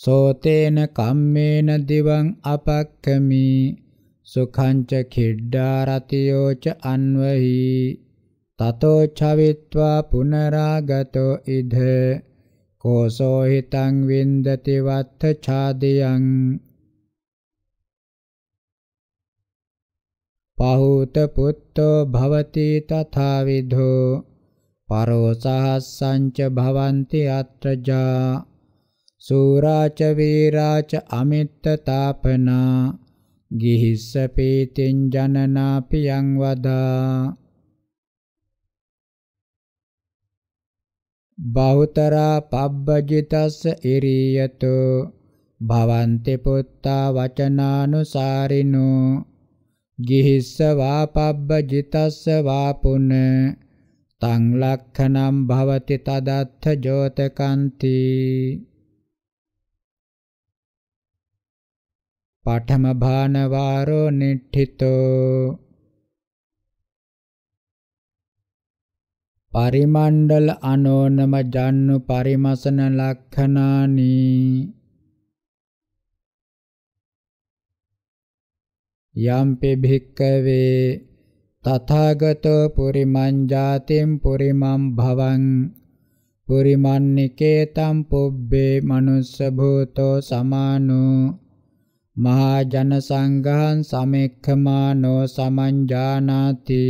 සෝතේන කම්මේන දිවං අපක්කමි සුඛංච කිඩ්ඩා රතියෝච අන්වහි තතෝ චවිත්වා පුනරාගතෝ ඉද කෝසෝ හිතං වින්දති වත්ථ ඡාදියං පහූත පුත්තෝ භවති තථාවිධෝ පරෝසහස්සංච භවಂತಿ අත්‍රජා සූරාච වීරාච අමිත්ත තාපනා ගිහිස්ස පීතින් ජනනා පියං වදා බෞතරා පබ්බජිතස්ස ඉරියතෝ භවಂತಿ පුත්තා වචනානුසාරිනෝ ගිහිස්ස වාපබ්බජිතස්ස වාපුන තං ලක්ඛනම් භවති තදත්ථ ජෝතකන්ති පාඨම භාන වාරෝ නිට්ඨිතෝ පරිමණ්ඩල අනෝනම ජන්නු පරිමසන ලක්ඛනානී යම්පි භික්කවේ තථාගතෝ පුරිමං ජාතිම් පුරිමං භවං පුරිමන්නිකේතම් පුබ්බේ මනුස්ස භූතෝ සමානෝ මහා ජන සංඝං සමෙක්ඛමානෝ සමංජානාති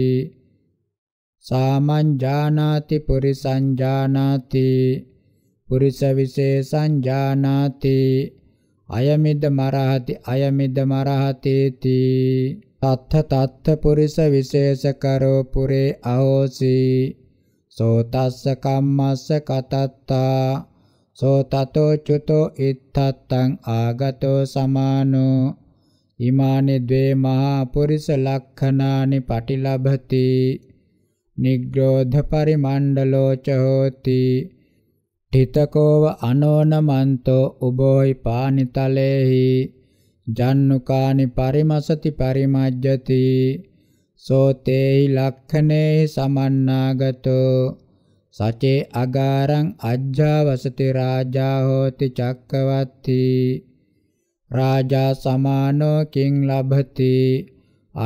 සාමංජානාති පුරිසංජානාති පුරිස විශේෂං ජානාති අයමිද මරහති අයමිද මරහතේති තත්ථ තත්ථ පුරිස විශේෂ කරෝ පුරේ අහෝසි සෝ තස්ස කම්මස්ස කතත්තා සෝ තතෝ චුතෝ ඉත්තත්තං ආගතෝ සමානෝ ඉමානි ද්වේ මහා පුරිස ලක්ඛනානි පටිලබති නිග්‍රෝධ පරිමණ්ඩලෝ ච හෝති තිතකෝව අනෝනමන්තෝ උබෝයි පානිතලේහි ජන්නුකානි පරිමසති පරිමජ්ජති සෝතේහි ලක්ඛනේහි සමන්නාගතෝ සචේ අගාරං අජ්ජාවසති රාජා හෝති චක්කවත්ති රාජා සමානෝ කිං ලබති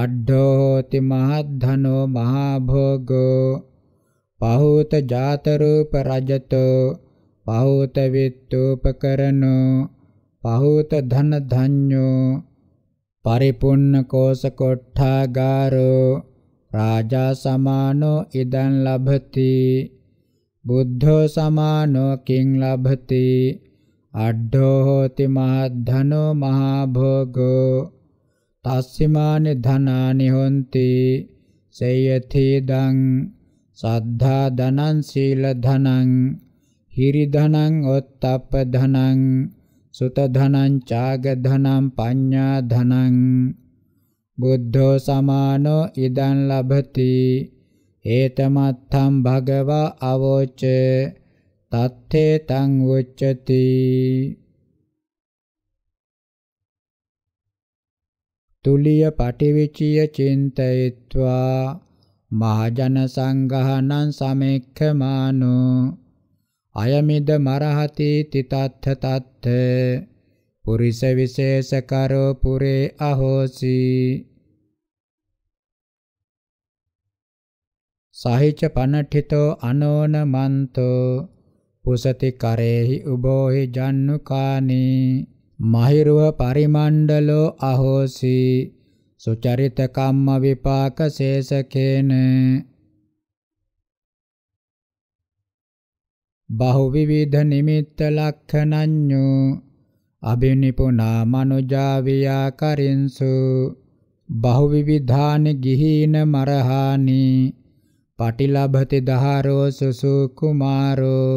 අඩ්ඩෝ හෝති මහද්ධනෝ මහා භෝගෝ පහූත ජාත රූප රජතෝ පහූත විත්තුපකරණෝ පහූත ධන ධඤ්ඤෝ පරිපුන්න කෝස කොට්ඨාගාරෝ රාජා සමානෝ ඉදං ලබති බුද්ධෝ සමානෝ කිං ලබති අඩ්ඩෝ හෝති මහද්ධනෝ මහා භෝගෝ තස්සිමානි ධනානි හොಂತಿ සේයති දං සද්ධා ධනං සීල ධනං හිරි ධනං ඔත්තප්ප ධනං සුත ධනං ඡාග ධනං පඤ්ඤා ධනං බුද්ධෝ සමානෝ ඉදං ලබති ඒතමත්ථම් භගවා අවෝච තත්තේ තං උච්චති තුලිය පටිවිචිය චින්තයිत्वा මහජන සංඝහනං සමෙක්ඛමානෝ අයමිද මරහති තිතත්ථ තත්ථ පුරිස විශේෂ කරෝ පුරේ අහෝසි සහිච පනඨිතෝ අනෝන මන්තෝ පුසති කරේහි උබෝහි ජන්නුකානි මහිරුව පරිමණ්ඩලෝ අහෝසි සුචරිත කම්ම විපාක ශේෂකේන බහුවිවිධ නිමිත්ත ලක්ඛණඤ්ඤෝ අබිනිපුනා මනුජා වියාකරින්සු බහුවිවිධානි ගිහීන මරහානි පටිලභති දහරෝ සුසු කුමාරෝ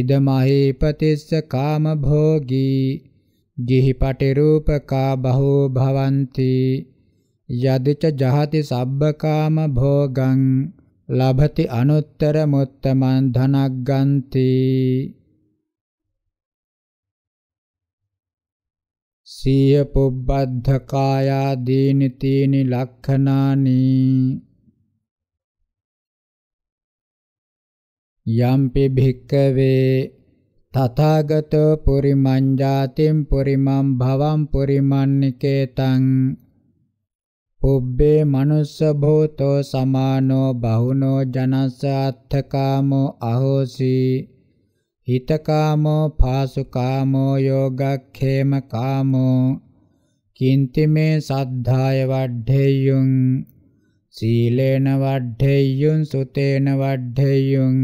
ඉදමහේපතිස්ස කාමභෝගී ගිහි පටි රූපකා බහෝ භවಂತಿ යදිච ජහති සබ්බකාම භෝගං ලබති අනුත්තර මුත්තමන් ධනග්ගන්ති සීය පුබ්බද්ධ කායා දීනි තීනි ලක්ඛනානි යම්පි භික්කවේ තථාගතෝ පුරිමං ජාතිම් පුරිමං භවං පුරිමන්නිකේතං උබ්බේ මනුස්ස භූතෝ සමානෝ බහුනෝ ජනස්ස අත්ථකාමෝ අහෝසි හිතකාමෝ පාසුකාමෝ යෝගක්ඛේමකාමෝ කින්ති මේ සද්ධාය වඩ්ඩේයුං සීලේන වඩ්ඩේයුං සුතේන වඩ්ඩේයුං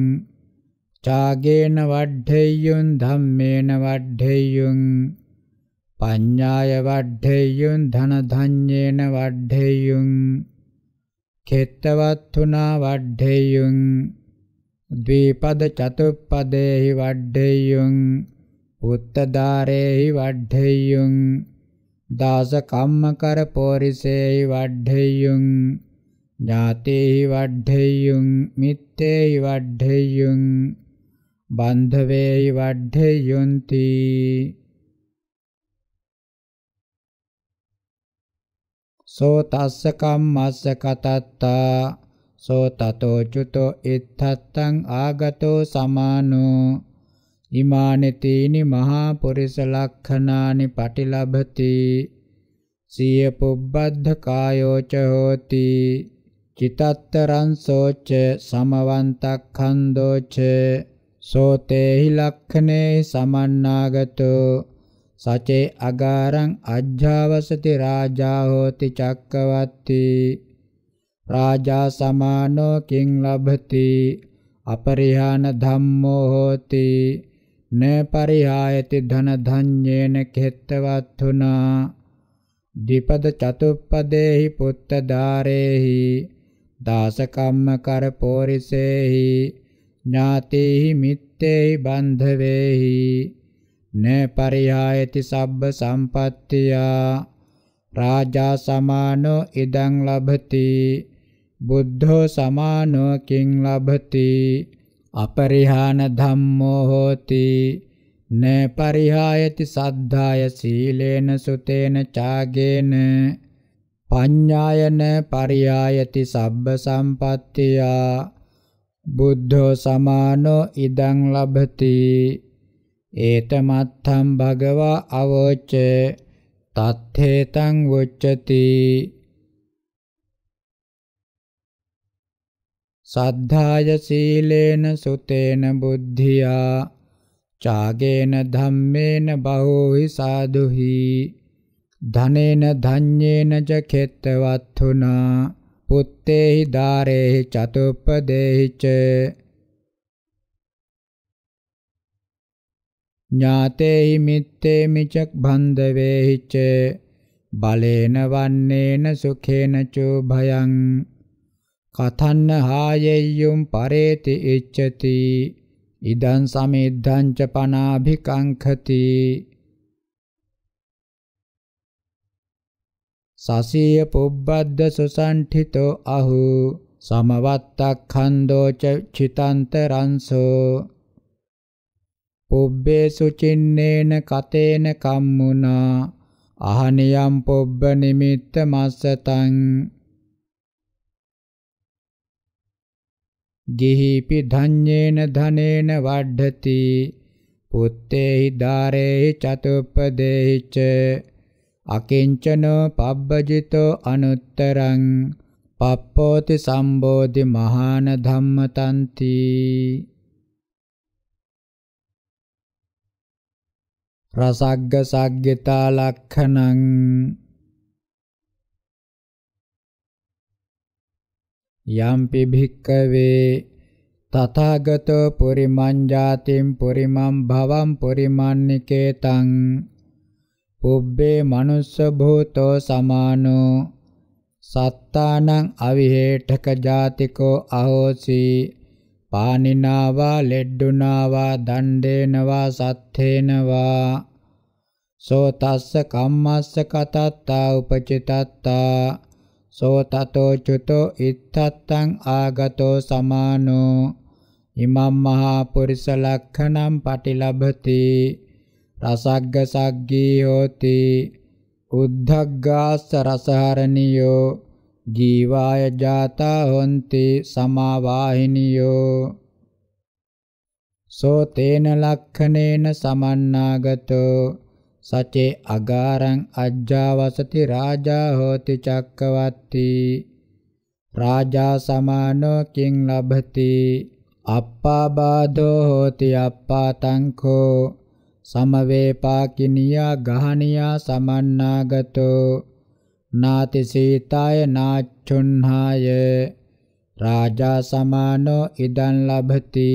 චාගේන වඩ්ඩේයුං ධම්මේන වඩ්ඩේයුං පඤ්ඤාය වඩ්ඩේයුන් ධනධඤ්ඤේන වඩ්ඩේයුන් කෙත්තවත්තුනා වඩ්ඩේයුන් ද්විපද චතුප්පදේහි වඩ්ඩේයුන් උත්තදාරේහි වඩ්ඩේයුන් දාස කම්මකර පෝරිසේහි වඩ්ඩේයුන් ඥාතේහි වඩ්ඩේයුන් මිත්තේහි වඩ්ඩේයුන් බන්ධවේහි වඩ්ඩේයුන්ති සෝ තස්ස කම්මස්ස කතත්තා සෝ තතෝ චුතෝ ඉත්තත්තං ආගතෝ සමානෝ ඉමානි තීනි මහා පුරිස ලක්ඛනානි පටිලබති සිය පුබ්බද්ධ කායෝච හෝති චිතත්තරං සෝච සමවන්තක්ඛන්தோච සෝතේහි ලක්ඛනේ සමන්නාගතෝ සචේ අගාරං අජ්ජාවසති රාජා හෝති චක්කවත්ති රාජා සමානෝ කිං ලබති අපරිහාන ධම්මෝ හෝති න පරිහායති ධන ධඤ්ඤේන කෙත්තවත්තුනා දීපද චතුප්පදේහි පුත්ත ධාරේහි දාස කම්ම කර පෝරිසේහි ඥාතේහි මිත්තේහි බන්ධවේහි න පරියායති සබ්බ සම්පත්තියා රාජා සමානෝ ඉදං ලබති බුද්ධෝ සමානෝ කිං ලබති අපරිහාන ධම්මෝ හෝති න පරිහායති සද්ධාය සීලේන සුතේන චාගේන පඤ්ඤායන පරියායති සබ්බ සම්පත්තියා බුද්ධෝ සමානෝ ඉදං ලබති ඒතමත්තම් භගවා අවෝච තත්ථේතං වොච්චති සද්ධාය සීලේන සුතේන බුද්ධියා චාගේන ධම්මේන බහෝහි සාදුහි ධනේන ධඤ්ඤේන ච කෙත්තවත්තුනා පුත්තේහි ධාරේහි චතුප්පදේහි ච ඥාතේහි මිත්තේ මිචක් බන්ධවේහිච්ච බලේන වන්නේන සුඛේන චෝ භයං කතන්න හායෙය්‍යුම් පරේති ඉච්ඡති ඉදං සමිද්ධං ච පනාභිකංඛති සසීය පුබ්බද්ද සුසණ්ඨිතෝ අහු සමවත්තක්ඛන්தோ චිතන්තරංසෝ පුබ්බේ සුචින්නේන කතේන කම්මුනා අහනියම් පොබ්බ නිමිත්ත මස්සතං ගිහිපි ධඤ්ඤේන ධනේන වඩ්ධති පුත්තේහි ධාරේහි චතුප්පදේහි ච අකිංචනෝ පබ්බජිතෝ අනුත්තරං පප්පෝති සම්බෝධි මහාන ධම්මතන්ති රසග්ග සග්ගිතා ලක්ඛණං යම්පි භික්කවේ තථාගතෝ පුරිමංජාතිම් පුරිමං භවං පුරිමන්නිකේතං පුබ්බේ මනුස්ස භූතෝ සමානෝ සත්තානං අවිහෙඨක ජාතිකෝ අහෝසී පානිනාවා ලෙඩ්ඩුනාවා දණ්ඩේනවා සත්ථේනවා සෝ තස්ස කම්මස්ස කතත්තා උපචිතත්තා සෝ තතෝ චුතෝ ඉත්තත්තං ආගතෝ සමානෝ ඉමම් මහා පුරිස ලක්ඛණම් පටිලබති රසග්ග සග්ගී හෝති උද්ධග්ගාස්ස රසහරණියෝ ජීවාය ජාතා හොන්ති සමාවාහිනියෝ සෝ තේන ලක්ඛනේන සමන්නාගතෝ සචේ අගාරං අජ්ජාවසති රාජා හෝති චක්කවත්ති රාජා සමානෝ කිං ලබති අප්පා බාධෝ හෝති අප්පා තංකෝ සමවේපාකිනියා ගහනියා සමන්නාගතෝ නාතිසීතාය නාච්චුන්හාය රාජා සමානෝ ඉදන් ලබති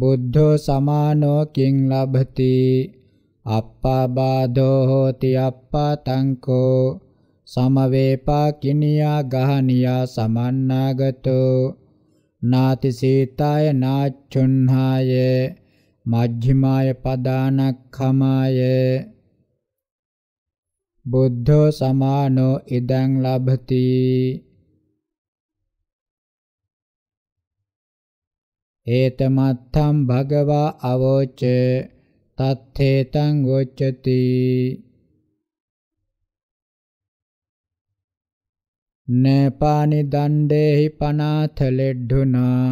බුද්ධෝ සමානෝ කිං ලබති අප්පාබාධෝ හෝති අප්පාතංකෝ සමවේපා කිනියා ගහනියා සමන්නාගතෝ නාතිසීතාය නාච්චුන්හාය මජ්ක්‍ධිමාය පදානක්ඛමාය බුද්ධෝ සමානෝ ඉදං ලබති ඒතමත්තම් භගවා අවෝච තත්තේතං ගොච්ඡති නපානි දණ්ඩේහි පනාථ ලෙඩ්ඩුනා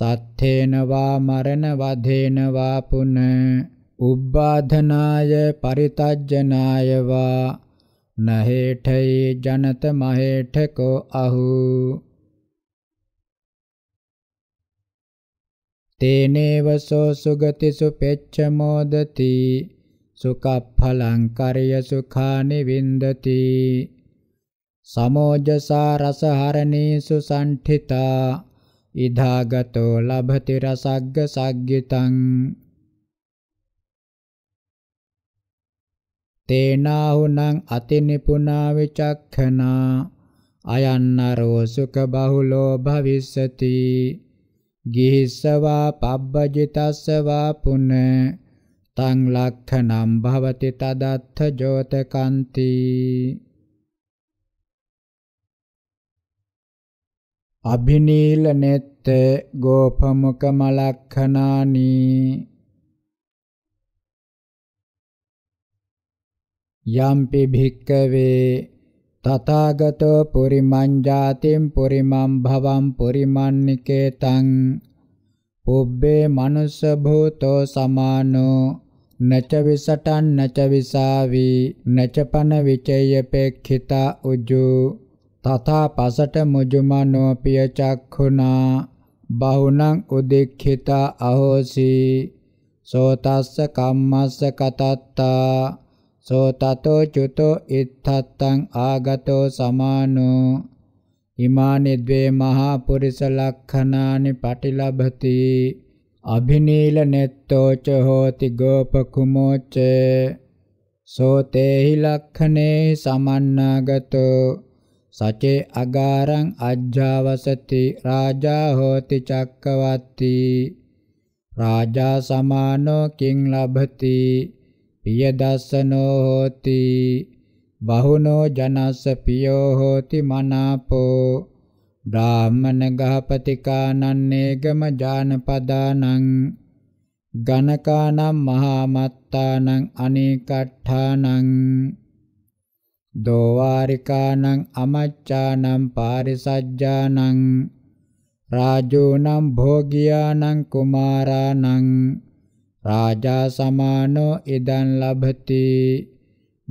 සත්තේන වා මරණ වදේන වා පුන උබ්බාධනාය පරිතජ්ජනාය වා නහේඨේ ජනත මහේඨකෝ අහු තේනේවසෝ සුගති සුපෙච්ච මොදති සුඛඵලං කර්ය සුඛානි වින්දති සමෝජසා රසහරණීසු සණ්ඨිතා ඉදාගතෝ ලබති රසග්ග සග්ගිතං තේනාහුනං අතිනිපුනා විචක්ඛනා අයන්නරෝ සුඛ බහුලෝ භවිස්සති ගිහිස්සවා පබ්බජිතස්සවා පුන තං ලක්ඛනම් භවති තදත්ථ ජෝතකන්ති අභිනීල නෙත්ත ගෝපමුක මලක්ඛනානී යම්පි භික්කවේ තථාගතෝ පුරිමං ජාතිම් පුරිමං භවං පුරිමන්නිකේතං පුබ්බේ මනුස්ස භූතෝ සමානෝ නච විසටන් නච විසාවි නච පන විචේයපේක්ඛිත උජු තථා පසට මුජුමනෝ පිය චක්ඛුනා බහුණං උදෙක්ඛිත අහෝසි සෝතස්ස කම්මස්ස කතත්තා සෝ තතෝ චුතෝ ඉත්තත්තං ආගතෝ සමානෝ ඉමානි ද්වේ මහා පුරිස ලක්ඛනානි පටිලබති අභිනීල නෙත්තෝච හෝති ගෝපකුමෝච සෝතේහි ලක්ඛනේ සමන්නාගතෝ සචේ අගාරං අජ්ජාවසති රාජා හෝති චක්කවත්ති රාජා සමානෝ කිං ලබති පියදස්සනෝ හෝති බහුනෝ ජනස්ස පියෝ හෝති මනාපෝ බ්‍රාහ්මණ ගහපතිකානන්නේගම ජානපදානං ගණකානම් මහා මත්තානං අනේකට්ඨානං දෝවාරිකානං අමච්චානම් පාරිසජ්ජානං රාජෝනම් භෝගියානං කුමාරානං රාජා සමානෝ ඉදං ලබති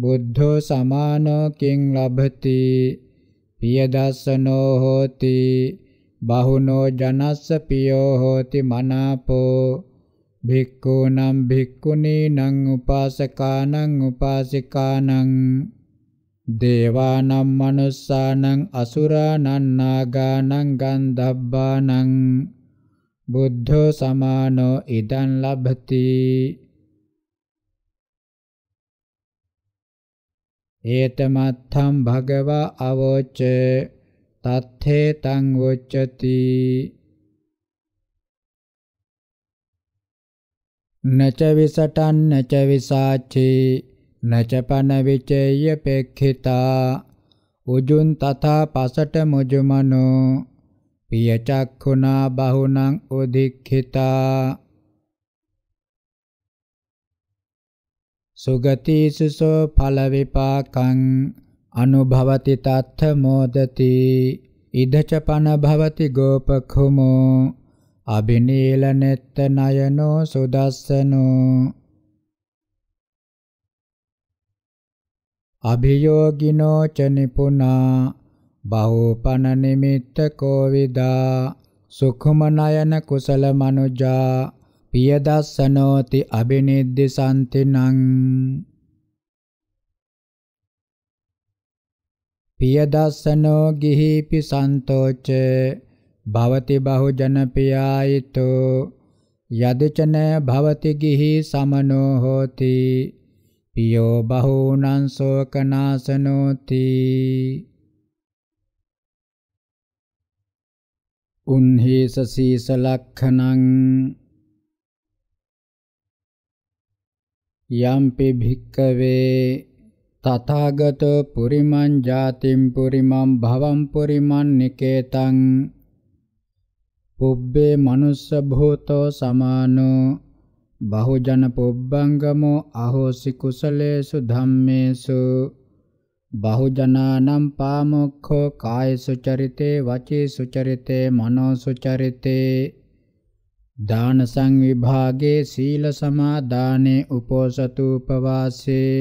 බුද්ධෝ සමානෝ කිං ලබති පියදස්සනෝ හෝති බහුනෝ ජනස්ස පියෝ හෝති මනාපෝ භික්ඛූනම් භික්ඛුනීනම් උපාසකානම් උපාසිකානම් දේවානම් මනුස්සානම් අසුරානම් නාගානම් ගන්ධබ්බානම් බුද්ධෝ සමානෝ ඉදං ලබති ඒතමත්ථම් භගවා අවෝච තත්ථේ තං වොච්චති නච විසටන් නච විසාචි නච පන විචේය පෙක්ඛිතා උජුන් තථා පසට මුජමනෝ පියචක්ඛුනා බහුනං උදික්ඛිතා සුගතිසුසෝ ඵල විපාකං අනුභවති තත්ථ මොදති ඉදච පන භවති ගෝපඛුමෝ අබිනීල නෙත්ත නයනෝ සුදස්සනෝ අභියෝගිනෝ ච නිපුනා බහූපන නිමිත්ත කෝවිදා සුඛමනයන කුසල මනුජා පියදස්සනෝති අබිනිද්දසන්ති නං පියදස්සනෝ ගිහිපි සන්තෝච භවති බහුජන පියායිතෝ යදචන භවති ගිහි සමනෝ හෝති පියෝ බහූනං ශෝකනාසනෝති උන්හිස සීස ලක්ඛනං යම්පි භික්කවේ තථාගත පුරිමං ජාතිම් පුරිමං භවං පුරිමං නිකේතං පුබ්බේ මනුස්ස භූතෝ සමානෝ බහුජන පුබ්බංගමෝ අහෝසි කුසලේසු ධම්මේසු බහුජනානම් පාමොක්ඛෝ කාය සුචරිතේ වචී සුචරිතේ මනෝ සුචරිතේ දාන සංවිභාගේ සීල සමාදානේ උපෝසතුපවාසේ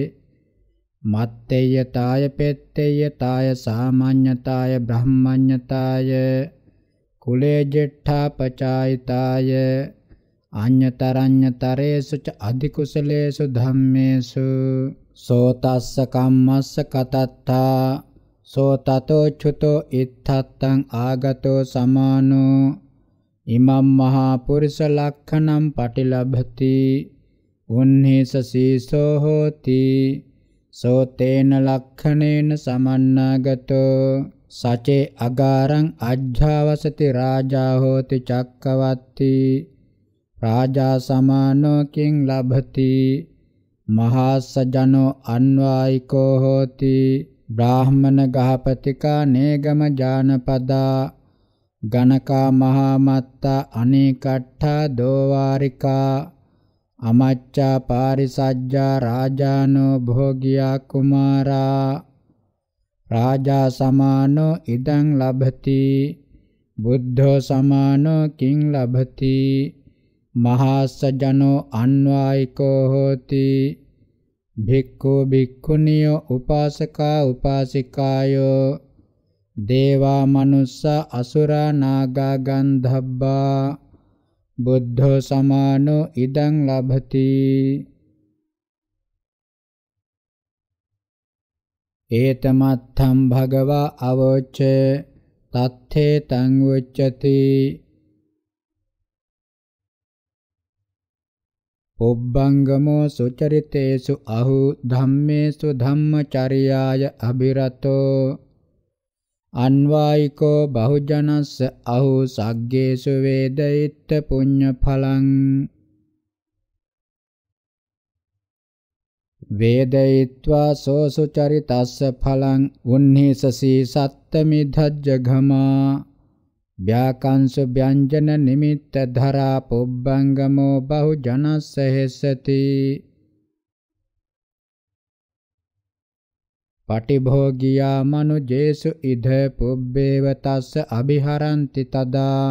මත්තේයතාය පෙත්තේයතාය සාමාඤ්ඤතාය බ්‍රහ්මඤ්ඤතාය කුලේ ජෙට්ඨා පචායිතාය අඤ්ඤතරඤ්ඤතරේසු ච අධිකුසලේසු ධම්මේසු සෝතස්ස කම්මස්ස කතත්තා සෝතතෝ චුතෝ ඉත්තත්තං ආගතෝ සමානෝ ඉමම් මහා පුරිස ලක්ඛණම් පටිලබති උන්නේස සීසෝ හෝති සෝතේන ලක්ඛණේන සමන්නාගතෝ සචේ අගාරං අජ්ජාවසති රාජා හෝති චක්කවත්ති රාජා සමානෝ කිං ලබති මහාසජනෝ අන්වායිකෝ හෝති බ්‍රාහමන ගහපතිකා නේගම ජානපදා ගණකා මහාමත්තා අනේකට්ඨා දෝවාරිකා අමච්චා පාරිසජ්ජා රාජානෝ භෝගියා කුමාරා රාජා සමානෝ ඉදං ලබති බුද්ධෝ සමානෝ කිං ලබති මහාසජනෝ අන්වායිකෝ හෝති භික්ඛු භික්ඛුනිය උපාසකා උපාසිකායෝ දේවා මනුස්ස අසුරා නාගා ගන්ධබ්බා බුද්ධෝ සමානෝ ඉදං ලබති ඒතමත්ථම් භගවා අවෝච තත්තේ තං උච්චති ඔබ්බංගමෝ සුචරිතේසු අහු ධම්මේසු ධම්මචර්යාය අභිරතෝ අන්වායිකෝ බහුජනස්ස අහු සග්ගේසු වේදිත පුඤ්ඤ ඵලං වේදයිත්වා සෝසුචරිතස්ස ඵලං උන්හිසසී සත්තමිධජ්ජඝමා ව්‍යාකංශ ව්‍යංජන නිමිත්ත ධරා පුබ්බංගමෝ බහු ජනස්ස හෙස්සති පටිභෝගියා මනුජේසු ඉද පුබ්බේව තස්ස අභිහරಂತಿ තදා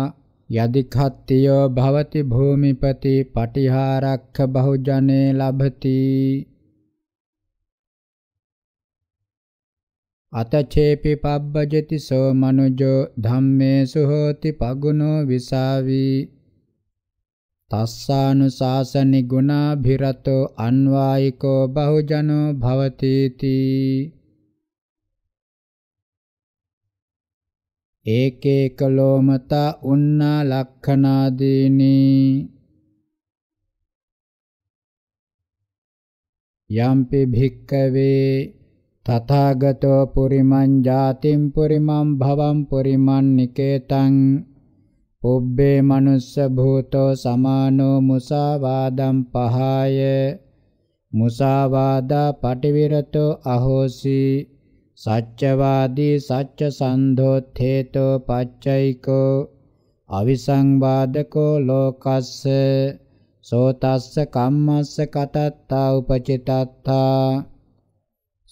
යදිඛත්තියෝ භවති භූමිපති පටිහාරක්ඛ බහුජනේ ලබති අතචේපි පබ්බජති සෝ මනුජෝ ධම්මේසු හෝති පගුණෝ විසාවි තස්සානුසාසනි ගුණාභිරතෝ අන්වායිකෝ බහුජනෝ භවතිති ඒකේකලෝමත උන්නා ලක්ඛනාදීනී යම්පි භික්කවේ තථාගතෝ පුරිමං ජාතිම් පුරිමං භවං පුරිමං නිකේතං පුබ්බේ මනුස්ස භූතෝ සමානෝ මුසාවාදම් පහාය මුසාවාදා පටිවිරතෝ අහෝසි සච්චවාදී සච්ච සන්ධෝ තේතෝ පච්චයිකෝ අවිසංවාදකෝ ලෝකස්ස සෝතස්ස කම්මස්ස කතත්තා උපචිතත්තා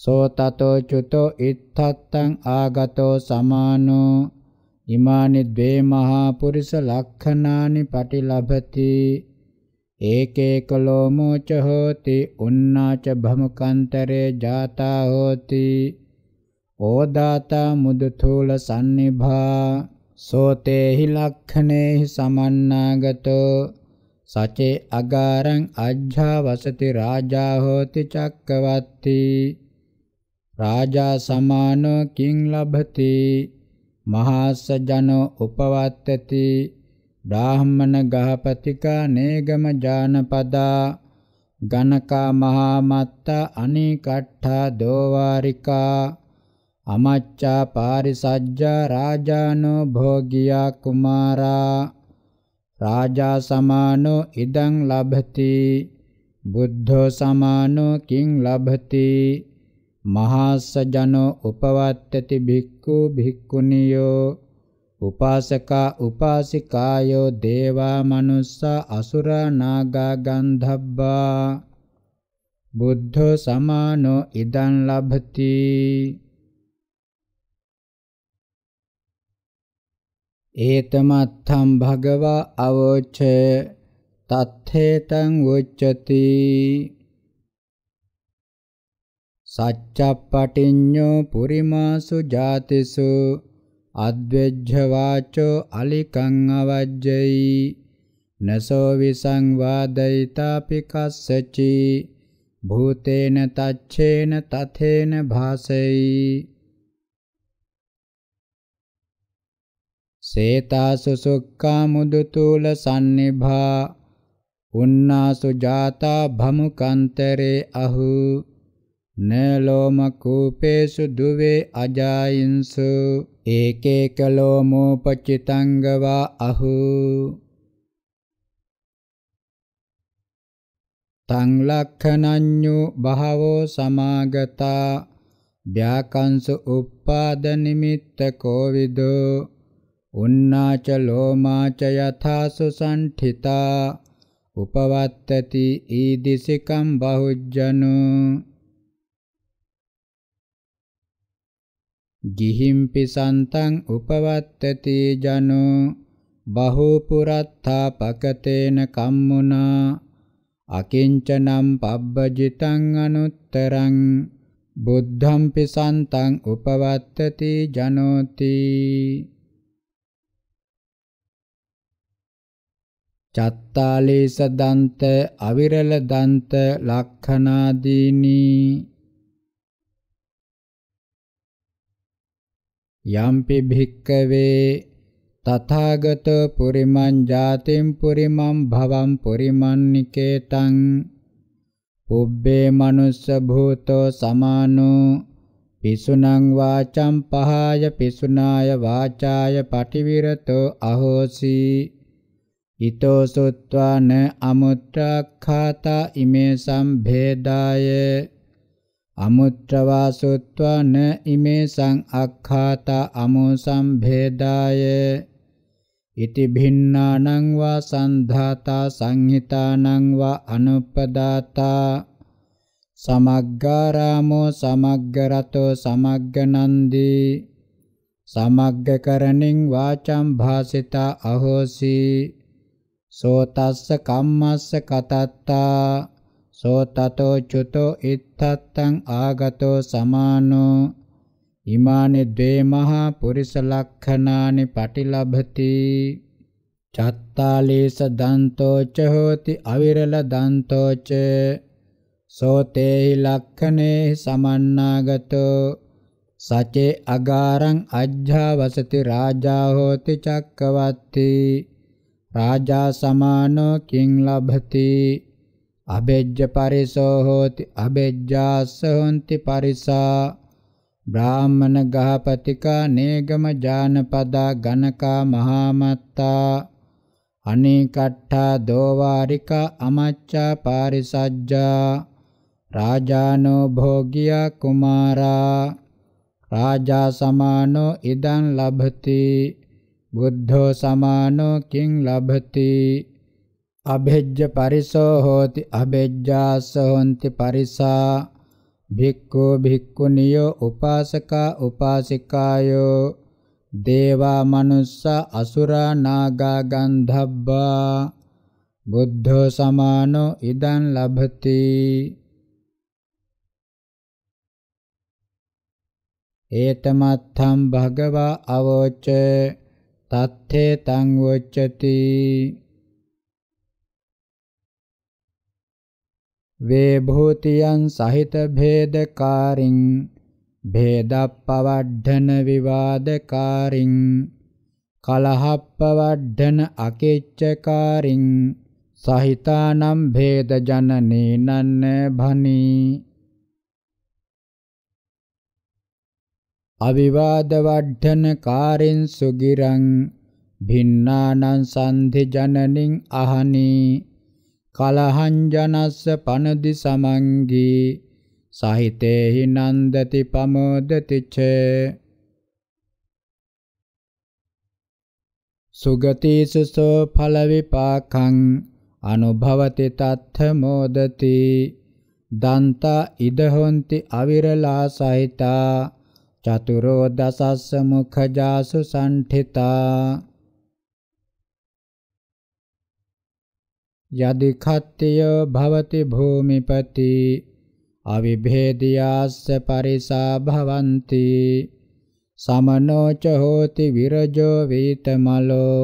සෝතතෝ චුතෝ ඉත්තත්තං ආගතෝ සමානෝ ඉමානි ද්වේ මහා පුරිස ලක්ඛනානි පටිලභති ඒකේක ලෝමෝ ච හෝති උන්නාච භමකන්තරේ ජාතා හෝති ඕදාතා මුදුතුල සන්නිභා සෝතේහි ලක්ඛනේහි සමන්නාගතෝ සචේ අගාරං අජ්ජා වසති රාජා හෝති චක්කවත්ති රාජා සමානෝ කිං ලබති මහාසජන උපවත්තති බ්‍රාහ්මණ ගහපතිකා නේගම ජානපදා ගණකා මහා මත්තා අනිකට්ඨා දෝවාරිකා අමච්චා පාරිසජ්ජා රාජානෝ භෝගියා කුමාරා රාජා සමානෝ ඉදං ලබති බුද්ධෝ සමානෝ කිං ලබති මහාස ජනෝ උපවත්තති භික්ඛු භික්ඛුනියෝ උපාසකා උපාසිකායෝ දේවා මනුස්සා අසුරා නාගා ගන්ධබ්බා බුද්ධෝ සමානෝ ඉදං ලබති ඒතමත්ථම් භගවා අවෝච තත්තේතං උච්චති සච්චප්පටිඤ්ඤෝ පුරිමාසු ජාතිසු අද්වෙජ්ජ වාචෝ අලිකං අවජ්ජයි නසෝ විසංවාදයිතාපි කස්සචි භූතේන තච්ඡේන තතේන භාසෙයි සේතාසු සුක්ඛා මුදුතුල සන්නිභා උන්නාසු ජාතා භමුකන්තරේ අහු න ලෝම කූපේසු දුවේ අජායින්සු ඒකේක ලෝමෝ පච්චිතංගවා අහු තං ලක්ඛනඤ්ඤු බහවෝ සමාගතා ව්‍යාකංසු උප්පාද නිමිත්ත කෝවිදෝ උන්නාච ලෝමාච යථාසු සම්ඨිතා උපවත්තති ඊදිසිකම් බහුජ්ජනෝ ගිහිම්පි සන්තං උපවත්තති ජනෝ බහූ පුරත්තා පකතේන කම්මුනා අකිංචනම් පබ්බජිතං අනුත්තරං බුද්ධම්පි සන්තං උපවත්තති ජනෝති චත්තාලේස දන්ත අවිරල දන්ත ලක්ඛනාදීනී යම්පි භික්කවේ තථාගත පුරිමං ජාතිම් පුරිමං භවං පුරිමන් නිකේතං උබ්බේ මනුස්ස භූතෝ සමානෝ පිසුනං වාචම් පහාය පිසුනාය වාචාය පටිවිරතෝ අහෝසි ඊතෝ සුත්වාන අමුත්‍රාඛාතා ඉමේ සම්භේදාය අමුත්‍රවාසුත්වා න ඉමේ සං අක්ඛාත අමෝසම් භේදාය ඉති භින්නානං වා සන්ධාතා සංහිතානං වා අනුපදාතා සමග්ගාරාමෝ සමග්ගරතෝ සමග්ගනන්දී සමග්ගකරණින් වාචම් භාසිතා අහෝසි සෝ තස්ස කම්මස්ස කතත්තා සෝ තතෝ චුතෝ ඉත් එත්තත්තං ආගතෝ සමානෝ ඉමානි ද්වේ මහා පුරිස ලක්ඛනානි පටිලබති චත්තාලේස දන්තෝ ච හෝති අවිරල දන්තෝ ච සෝතේහි ලක්ඛනේ සමන්නාගතෝ සචේ අගාරං අජ්ජා වසති රාජා හෝති චක්කවත්ති රාජා සමානෝ කිං ලබති අබෙජ්ජ පරිසෝ හෝති අබෙජ්ජාස හොಂತಿ පරිසා බ්‍රාහ්මණ ගහපතිකා නේගම ජානපදා ඝනකා මහාමත්තා අනේකට්ඨා දෝවාරිකා අමච්චා පාරිසජ්ජා රාජානෝ භෝගියා කුමාරා රාජා සමානෝ ඉදං ලබති බුද්ධෝ සමානෝ කිං ලබති අභෙජ්ජ පරිසෝ හෝති අභෙජ්ජාස හොಂತಿ පරිසා භික්ඛු භික්ඛුනියෝ උපාසකා උපාසිකායෝ දේවා මනුස්ස අසුරා නාගා ගන්ධබ්බා බුද්ධෝ සමානෝ ඉදං ලබති ඒතමත්ථම් භගවා අවෝච තත්තේ තං වොච්චති වේභූතියන් සහිත භේදකාරින් භේදප්පවඩ්ඩන විවාදකාරින් කලහප්පවඩ්ඩන අකෙච්චකාරින් සහිතානම් භේද ජනනේ නන්න භනී අවිවාද වඩ්ඩන කාරින් සුගිරං භින්නානං සන්ධි ජනනින් අහනී කලහං ජනස්ස පනදි සමංගී සහිතේහි නන්දති පමෝදති ච සුගතිසසෝ ඵල විපාකං අනුභවති තත්ථ මෝදති දන්තා ඉදහොಂತಿ අවිරලා සහිතා චතුරෝ දසස්ස මුඛජාසු සම්ඨිතා යදි කත්තියෝ භවති භූමිපති අවිභේදියාස්ස පරිසා භවಂತಿ සමනෝ ච හෝති විරජෝ වීතමලෝ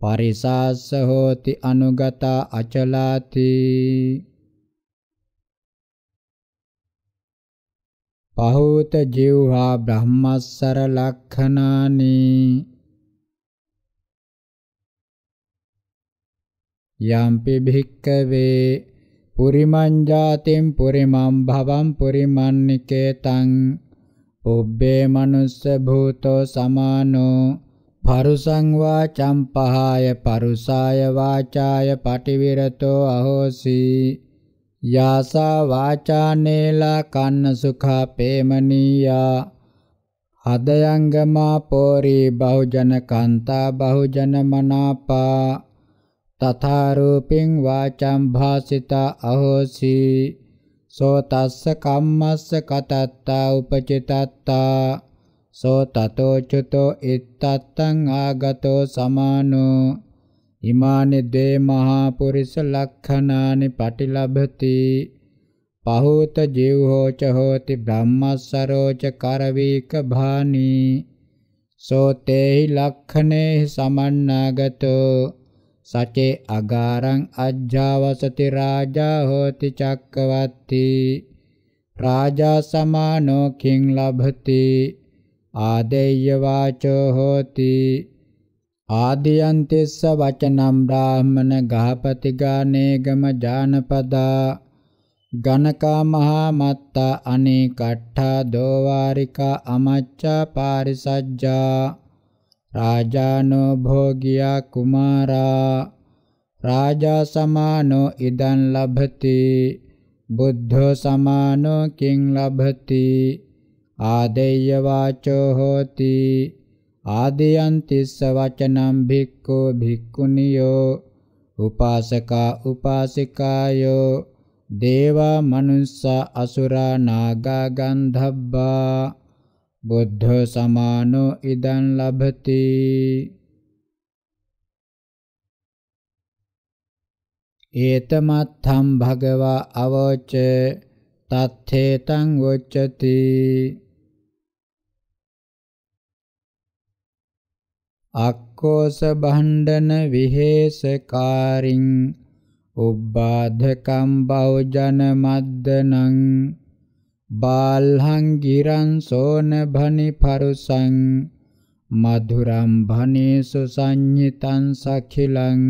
පරිසාස්ස හෝති අනුගත අචලාති පහූත ජීවහා බ්‍රහ්මස්සර ලක්ඛනානී යම්පි භික්කවේ පුරිමං ජාතින් පුරිමං භවං පුරිමන්නිකේතං උබ්බේ මනුස්ස භූතෝ සමානෝ පරුසං වාචම් පහාය පරුසාය වාචාය පටිවිරතෝ අහෝසි යාසා වාචානේලා කන්න සුඛා පේමනීයා හදයංගමා පෝරි බහුජන කන්තා බහුජන මනාපා තථා රූපෙන් වාචම් භාසිතා අහෝසි සෝ තස්ස කම්මස්ස කතත්තා උපචිතත්තා සෝ තතෝ චතෝ ඉත්තත්තං ආගතෝ සමානෝ ඉමානි දේ මහා පුරිස ලක්ඛනානි පටිලබති පහූත ජීවෝච හෝති බ්‍රහ්මස්සරෝච කරවීක භානි සෝ තේහි ලක්ඛනේහි සමන්නාගතෝ සචේ අගාරං අජ්ජාවසති රාජා හෝති චක්කවත්ති රාජා සමානෝ කිං ලභති ආදේය වාචෝ හෝති ආදියන්තිස්ස වචනම් බ්‍රාහ්මන ගහපති ගානේගම ජානපදා ගණකා මහා මත්තා අනේ කට්ඨා දෝවාරිකා අමච්චා පාරිසජ්ජා රාජානෝ භෝගියා කුමාරා රාජා සමානෝ ඉදං ලබති බුද්ධෝ සමානෝ කිං ලබති ආදේය වාචෝ හෝති ආදයන්තිස්ස වචනම් භික්ඛෝ භික්ඛුනියෝ උපාසකා උපාසිකායෝ දේවා මනුස්සා අසුරා නාගා ගන්ධබ්බා බුද්ධෝ සමානෝ ඉදං ලබති ඒතමත්ථම් භගවා අවෝච තත්තේතං වොච්චති අක්කෝස භණ්ඩන විහෙසකාරින් උබ්බාධකම් බෞජන මද්දනං බාල්හං ගිරං සෝන භනි පරුසං මధుරම් භනේසු සංහිතං සඛිලං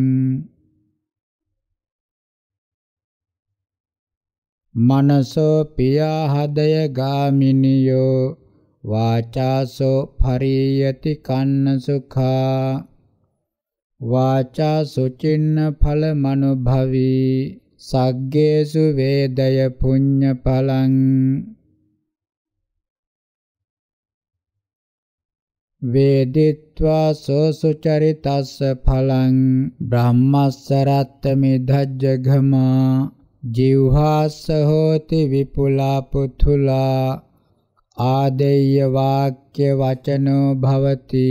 මනසෝ පියා හදය ගාමිනියෝ වාචාසෝ පරියති කන්න සුඛා වාචා සුචින්න ඵල මනුභවී සග්ගේසු වේදය පුඤ්ඤ පලං වේදිත්වා සෝසුචරිතස්ස ඵලං බ්‍රහ්මස්සරත්ත මිධජ්ජඝමා ජීවහස්ස හෝති විපුලා පුතුලා ආදේය වාක්‍ය වචනෝ භවති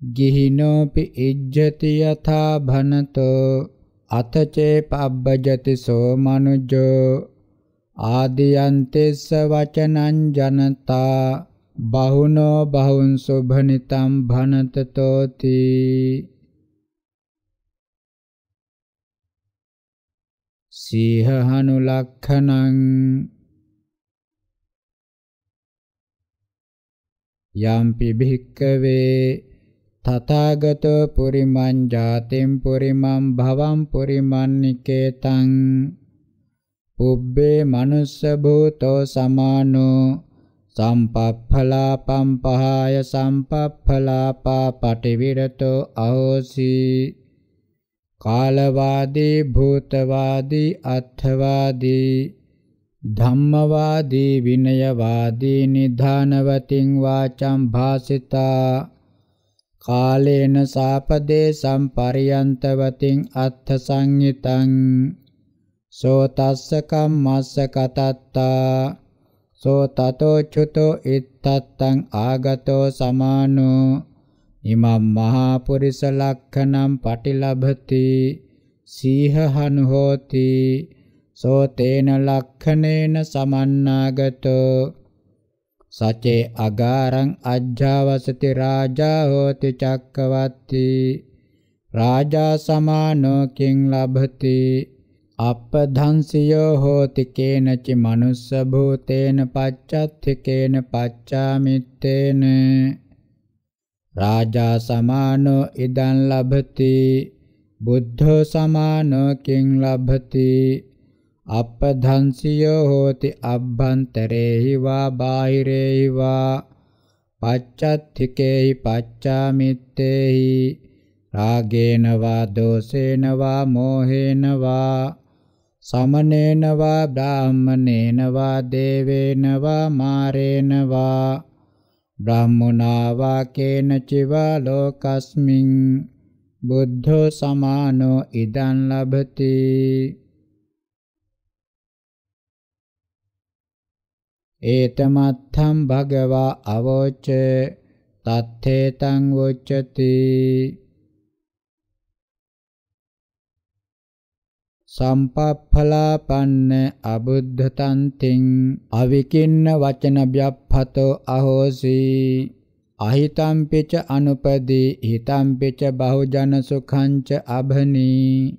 ගිහිනෝපි ඉජ්ජති යථා භනතෝ අතචේ පබ්බජති සෝ මනුජෝ ආදියන්තෙස්ස වචනං ජනතා බහුනෝ බහුන් සුභනිතම් භනතතෝති සීහහනු ලක්ඛනං යම්පි භික්කවේ තථාගතෝ පුරිමං ජාතිම් පුරිමං භවං පුරිමං නිකේතං උබ්බේ මනුස්ස භූතෝ සමානෝ සම්පප්ඵලාපම් පහාය සම්පප්ඵලාපා පටිවිරතෝ අහෝසි කාලවාදී භූතවාදී අත්ථවාදී ධම්මවාදී විනයවාදී නිධානවතින් වාචම් භාසිතා කාලේන සාපදේ සම්පරියන්තවතින් අත්ථ සංහිතං සෝ තස්ස කම්මස්ස කතත්තා සෝ තතෝ චුතෝ ඉත්තත්තං ආගතෝ සමානෝ ඉමම් මහා පුරිස ලක්ඛණම් පටිලභති සීහහනු හෝති සෝ තේන ලක්ඛණේන සමන්නාගතෝ සචේ අගාරං අජ්ජාවසති රාජා හෝති චක්කවත්ති රාජා සමානෝ කිං ලබති අපධංසියෝ හෝති කේනචි මනුස්ස භූතේන පච්චත්ථිකේන පච්චාමිත්තේන රාජා සමානෝ ඉදං ලබති බුද්ධෝ සමානෝ කිං ලබති අප්පධංසියෝ හෝති අබ්බන්තරේහි වා බාහිරේහි වා පච්චත්තිකේහි පච්චාමිත්තේහි රාගේන වා දෝසේන වා මෝහේන වා සමනේන වා බ්‍රාහමනේන වා දේවේන වා මාරේන වා බ්‍රාහ්මනා වා කේන චිවා ලෝකස්මින් බුද්ධෝ සමානෝ ඉදං ලබති ඒතමත්ථම් භගවා අවෝච තත්තේතං වොච්චති සම්පප්ඵලාපන්න අබුද්ධතන්තිං අවිකින්න වචන ව්‍යප්පතෝ අහෝසි අහිතම්පිච අනුපදී හිතම්පිච බහුජන සුඛංච අභනී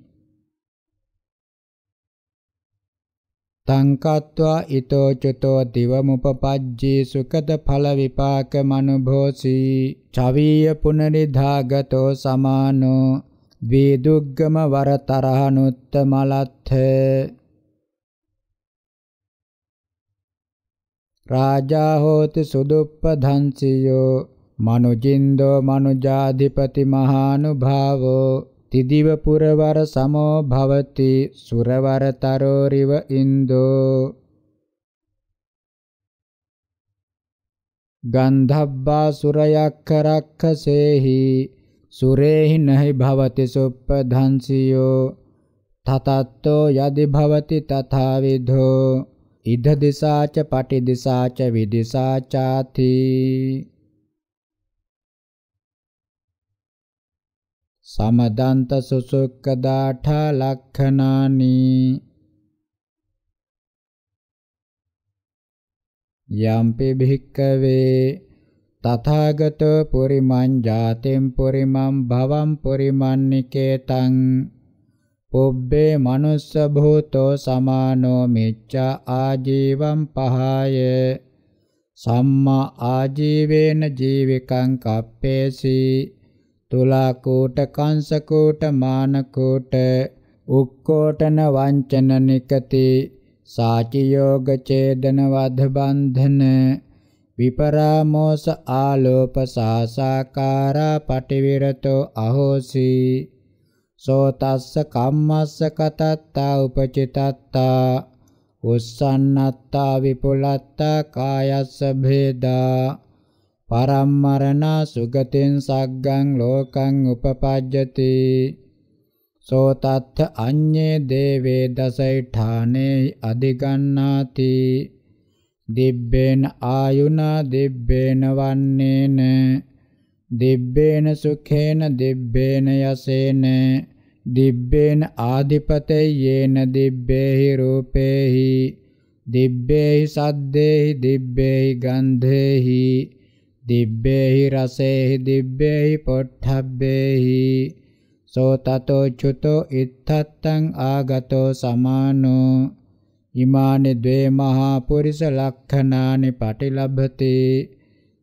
තං කତ୍වා ඊතෝ චතෝ දිවමුපපජ්ජේ සුකත ඵල විපාක මනුභෝසි චවීය පුනරිධාගතෝ සමානෝ ද්වේදුග්ගම වරතරහනුත්තමලත්ථ රාජා හෝති සුදුප්පධන්සියෝ මනුජින්දෝ මනුජාධිපති මහානුභාවෝ තිදිව පුරවර සමෝ භවති සුරවර තරෝරිව ඉන්දෝ ගන්ධබ්බා සුරයක්ඛරක්ඛසේහි සුරේහි නහි භවති සුප්පධංසියෝ තතත්තෝ යදි භවති තථාවිධෝ ඉද දිසාච පටි දිසාච විදිසාචාති සමදන්ත සුසුක්ක දාඨ ලක්ඛනානි යම්පි භික්කවේ තථාගතෝ පුරිමං ජාතිම් පුරිමං භවම් පුරිමන් නිකේතං පුබ්බේ manuss භූතෝ සමානෝ මිච්ඡා ආජීවම් පහය සම්මා ආජීවේන ජීවිකං කප්පේසී තුලාකූට කංසකූට මානකූට උක්කෝටන වංචන නිකති සාචියෝග චේදන වද බන්ධන විපරාමෝස ආලෝප සාසාකාරා පටිවිරතෝ අහෝසි සෝතස්ස කම්මස්ස කතත්තා උපචිතත්තා උස්සන්නත්තා විපුලත්තා කායස්ස භේදා පරම්මරණා සුගතින් සග්ගං ලෝකං උපපජ්ජති සෝ තත්ථ අඤ්ඤේ දේවේ දසෛඨානේ අධිගන්නාති දිබ්බේන ආයුනා දිබ්බේන වන්නේන දිබ්බේන සුඛේන දිබ්බේන යසේන දිබ්බේන ආදිපතේයේන දිබ්බේහි රූපේහි දිබ්බේහි සද්දේහි දිබ්බේහි ගන්ධේහි දිබ්බේහි රසේහි දිබ්බේහි පොට්ඨබ්බේහි සෝ තතෝ චුතෝ ඉත්තත්තං ආගතෝ සමානෝ ඉමානි ද්වේ මහා පුරිස ලක්ඛනානි පටිලබ්භති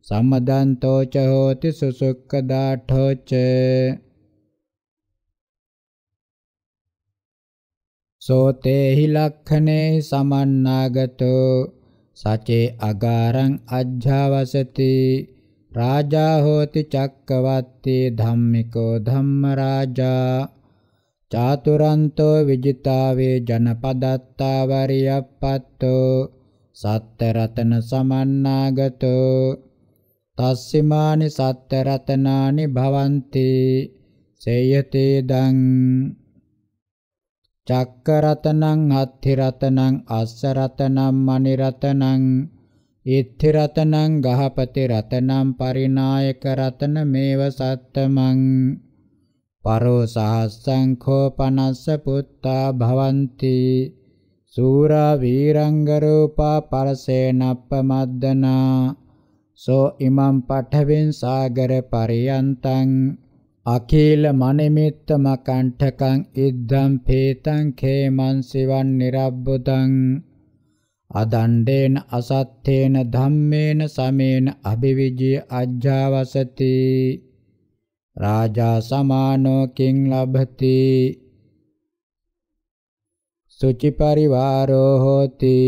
සම්මදන්තෝ ච හෝති සුසුක්ඛ දාඨෝ ච සෝතේහි ලක්ඛනේ සමන්නාගතෝ සචේ අගාරං අජ්ජාවසති රාජා හෝති චක්කවත්ති ධම්මිකෝ ධම්මරාජා චාතුරන්තෝ විජිතාවේ ජනපදත්තා වරියප්පත්තෝ සත්තරතන සමන්නාගතෝ තස්සිමානි සත්තරතනානි භවಂತಿ සේයතේ දං චක්කරතනං අත්ථි රතනං අස්ස රතනං මණි රතනං ඉත්ති රතනං ගහපති රතනං පරිනායක රතන මේව සත්තමං පරෝ සහස්සංඛෝ පනස්ස පුත්තා භවಂತಿ සූරා වීරංග රූපා පරසේනප්පමද්දනා සෝ ඉමං පඨවෙන් සාගර පරියන්තං අකීල මනිමිත්ත මකණ්ඨකං ඉද්ධම් පේතං ඛේමං සිවන් නිරබ්බුතං අදණ්ඩේන අසත්තේන ධම්මේන සමේන අභිවිජය අජ්ජාවසති රාජා සමානෝ කිං ලබති සුචි පරිවාරෝ හෝති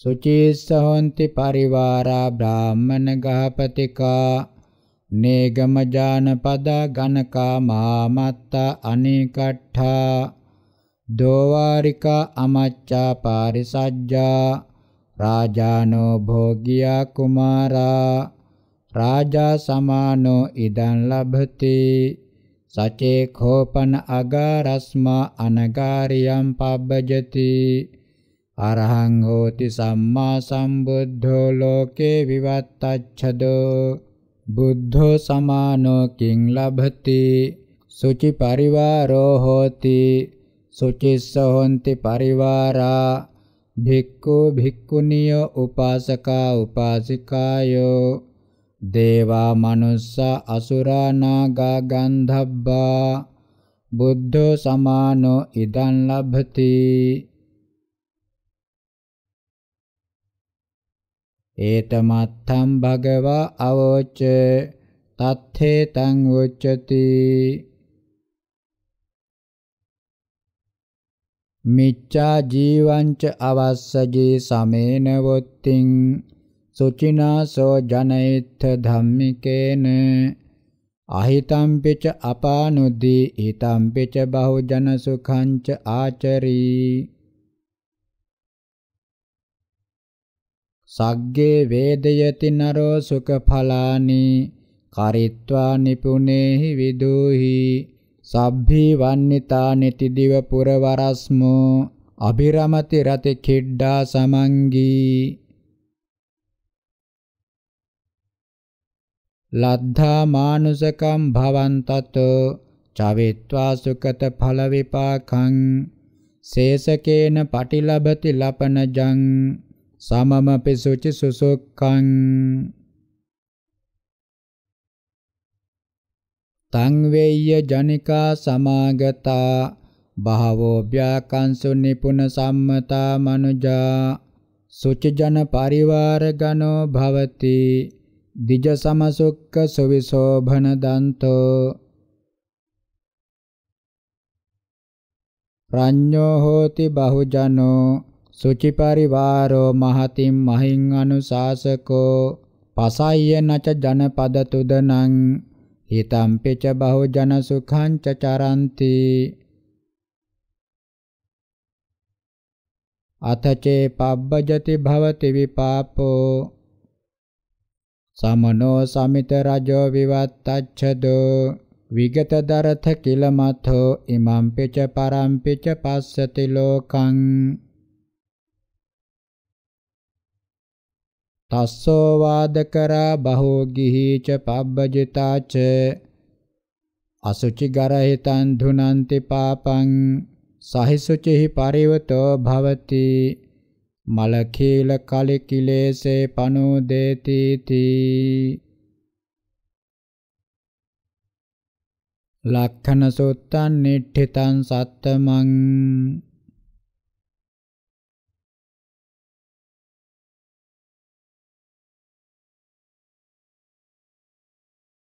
සුචිස්සහොන්ති පරිවාරා බ්‍රාහ්මණ ගහපතිකා නේගම ජානපදා ඝනකා මාමත්තා අනේකට්ඨා දෝවාරිකා අමච්චා පාරිසජ්ජා රාජානෝ භෝගියා කුමාරා රාජා සමානෝ ඉදං ලබති සචේ කෝපන අගාරස්මා අනගාරියම් පබ්බජති අරහං හෝති සම්මා සම්බුද්ධෝ ලෝකේ විවත්තච්ඡදෝ බුද්ධෝ සමානෝ කිං ලබති සුචි පරිවාරෝ හෝති සුචිස්ස හොಂತಿ පරිවාරා භික්ඛු භික්ඛුනිය උපාසකා උපාසිකායෝ දේවා මනුස්ස අසුරා නාග ගන්ධබ්බා බුද්ධෝ සමානෝ ඉදං ලබති ඒතමත්තම් භගවා අවෝච තත්තේ තං උච්චති මිච්ඡා ජීවංච අවස්සජේ සමේන වොත්තිං සුචිනාසෝ ජනේත්ථ ධම්මිකේන අහිතම්පිච අපානුදී හිතම්පිච බහුජන සුඛංච ආචරී සග්ගේ වේදයති නරෝ සුඛ ඵලානි කරිත්වා නිපුනේහි විදුහි සබ්බේ වන්නිතා නිති දිව පුරවරස්මෝ අභිරමති රති කිඩ්ඩා සමංගී ලද්ධා මානුසකම් භවන්තතෝ චවිත්වා සුකත ඵල විපාකං සේසකේන පටිලබති ලපනජං සමමපි සුචි සුසුක්ඛං තං වේය්‍ය ජනිකා සමාගතා බහවෝ ව්‍යාකංසු නිපුන සම්මතා මනුජා සුච ජන පරිවාර ගනෝ භවති දිජ සමසුක්ක සුවිසෝභන දන්තෝ ප්‍රඥෝ හෝති බහුජනෝ සුචි පරිවාරෝ මහතිම් මහින් අනුශාසකෝ පසය්‍ය නච ජනපද තුදනං හිතම්පි ච බහුජන සුඛං ච චරಂತಿ අතචේ පබ්බජති භවති විපාපෝ සමනෝ සමිත රජෝ විවත්තච්ඡදෝ විගතදරථ කිලමතෝ ඉමම්පිච පරම්පිච පස්සති ලෝකං තස්සෝ වාදකරා බහෝ ගිහිච පබ්බජිතාච අසුචි ගරහිතං ධුනන්ති පාපං සහිසුචිහි පරිවතෝ භවති මලකීල කලි කිලේසේ පනෝ දේති තී ලක්ඛන සුත්තං නිට්ඨිතං සත්තමං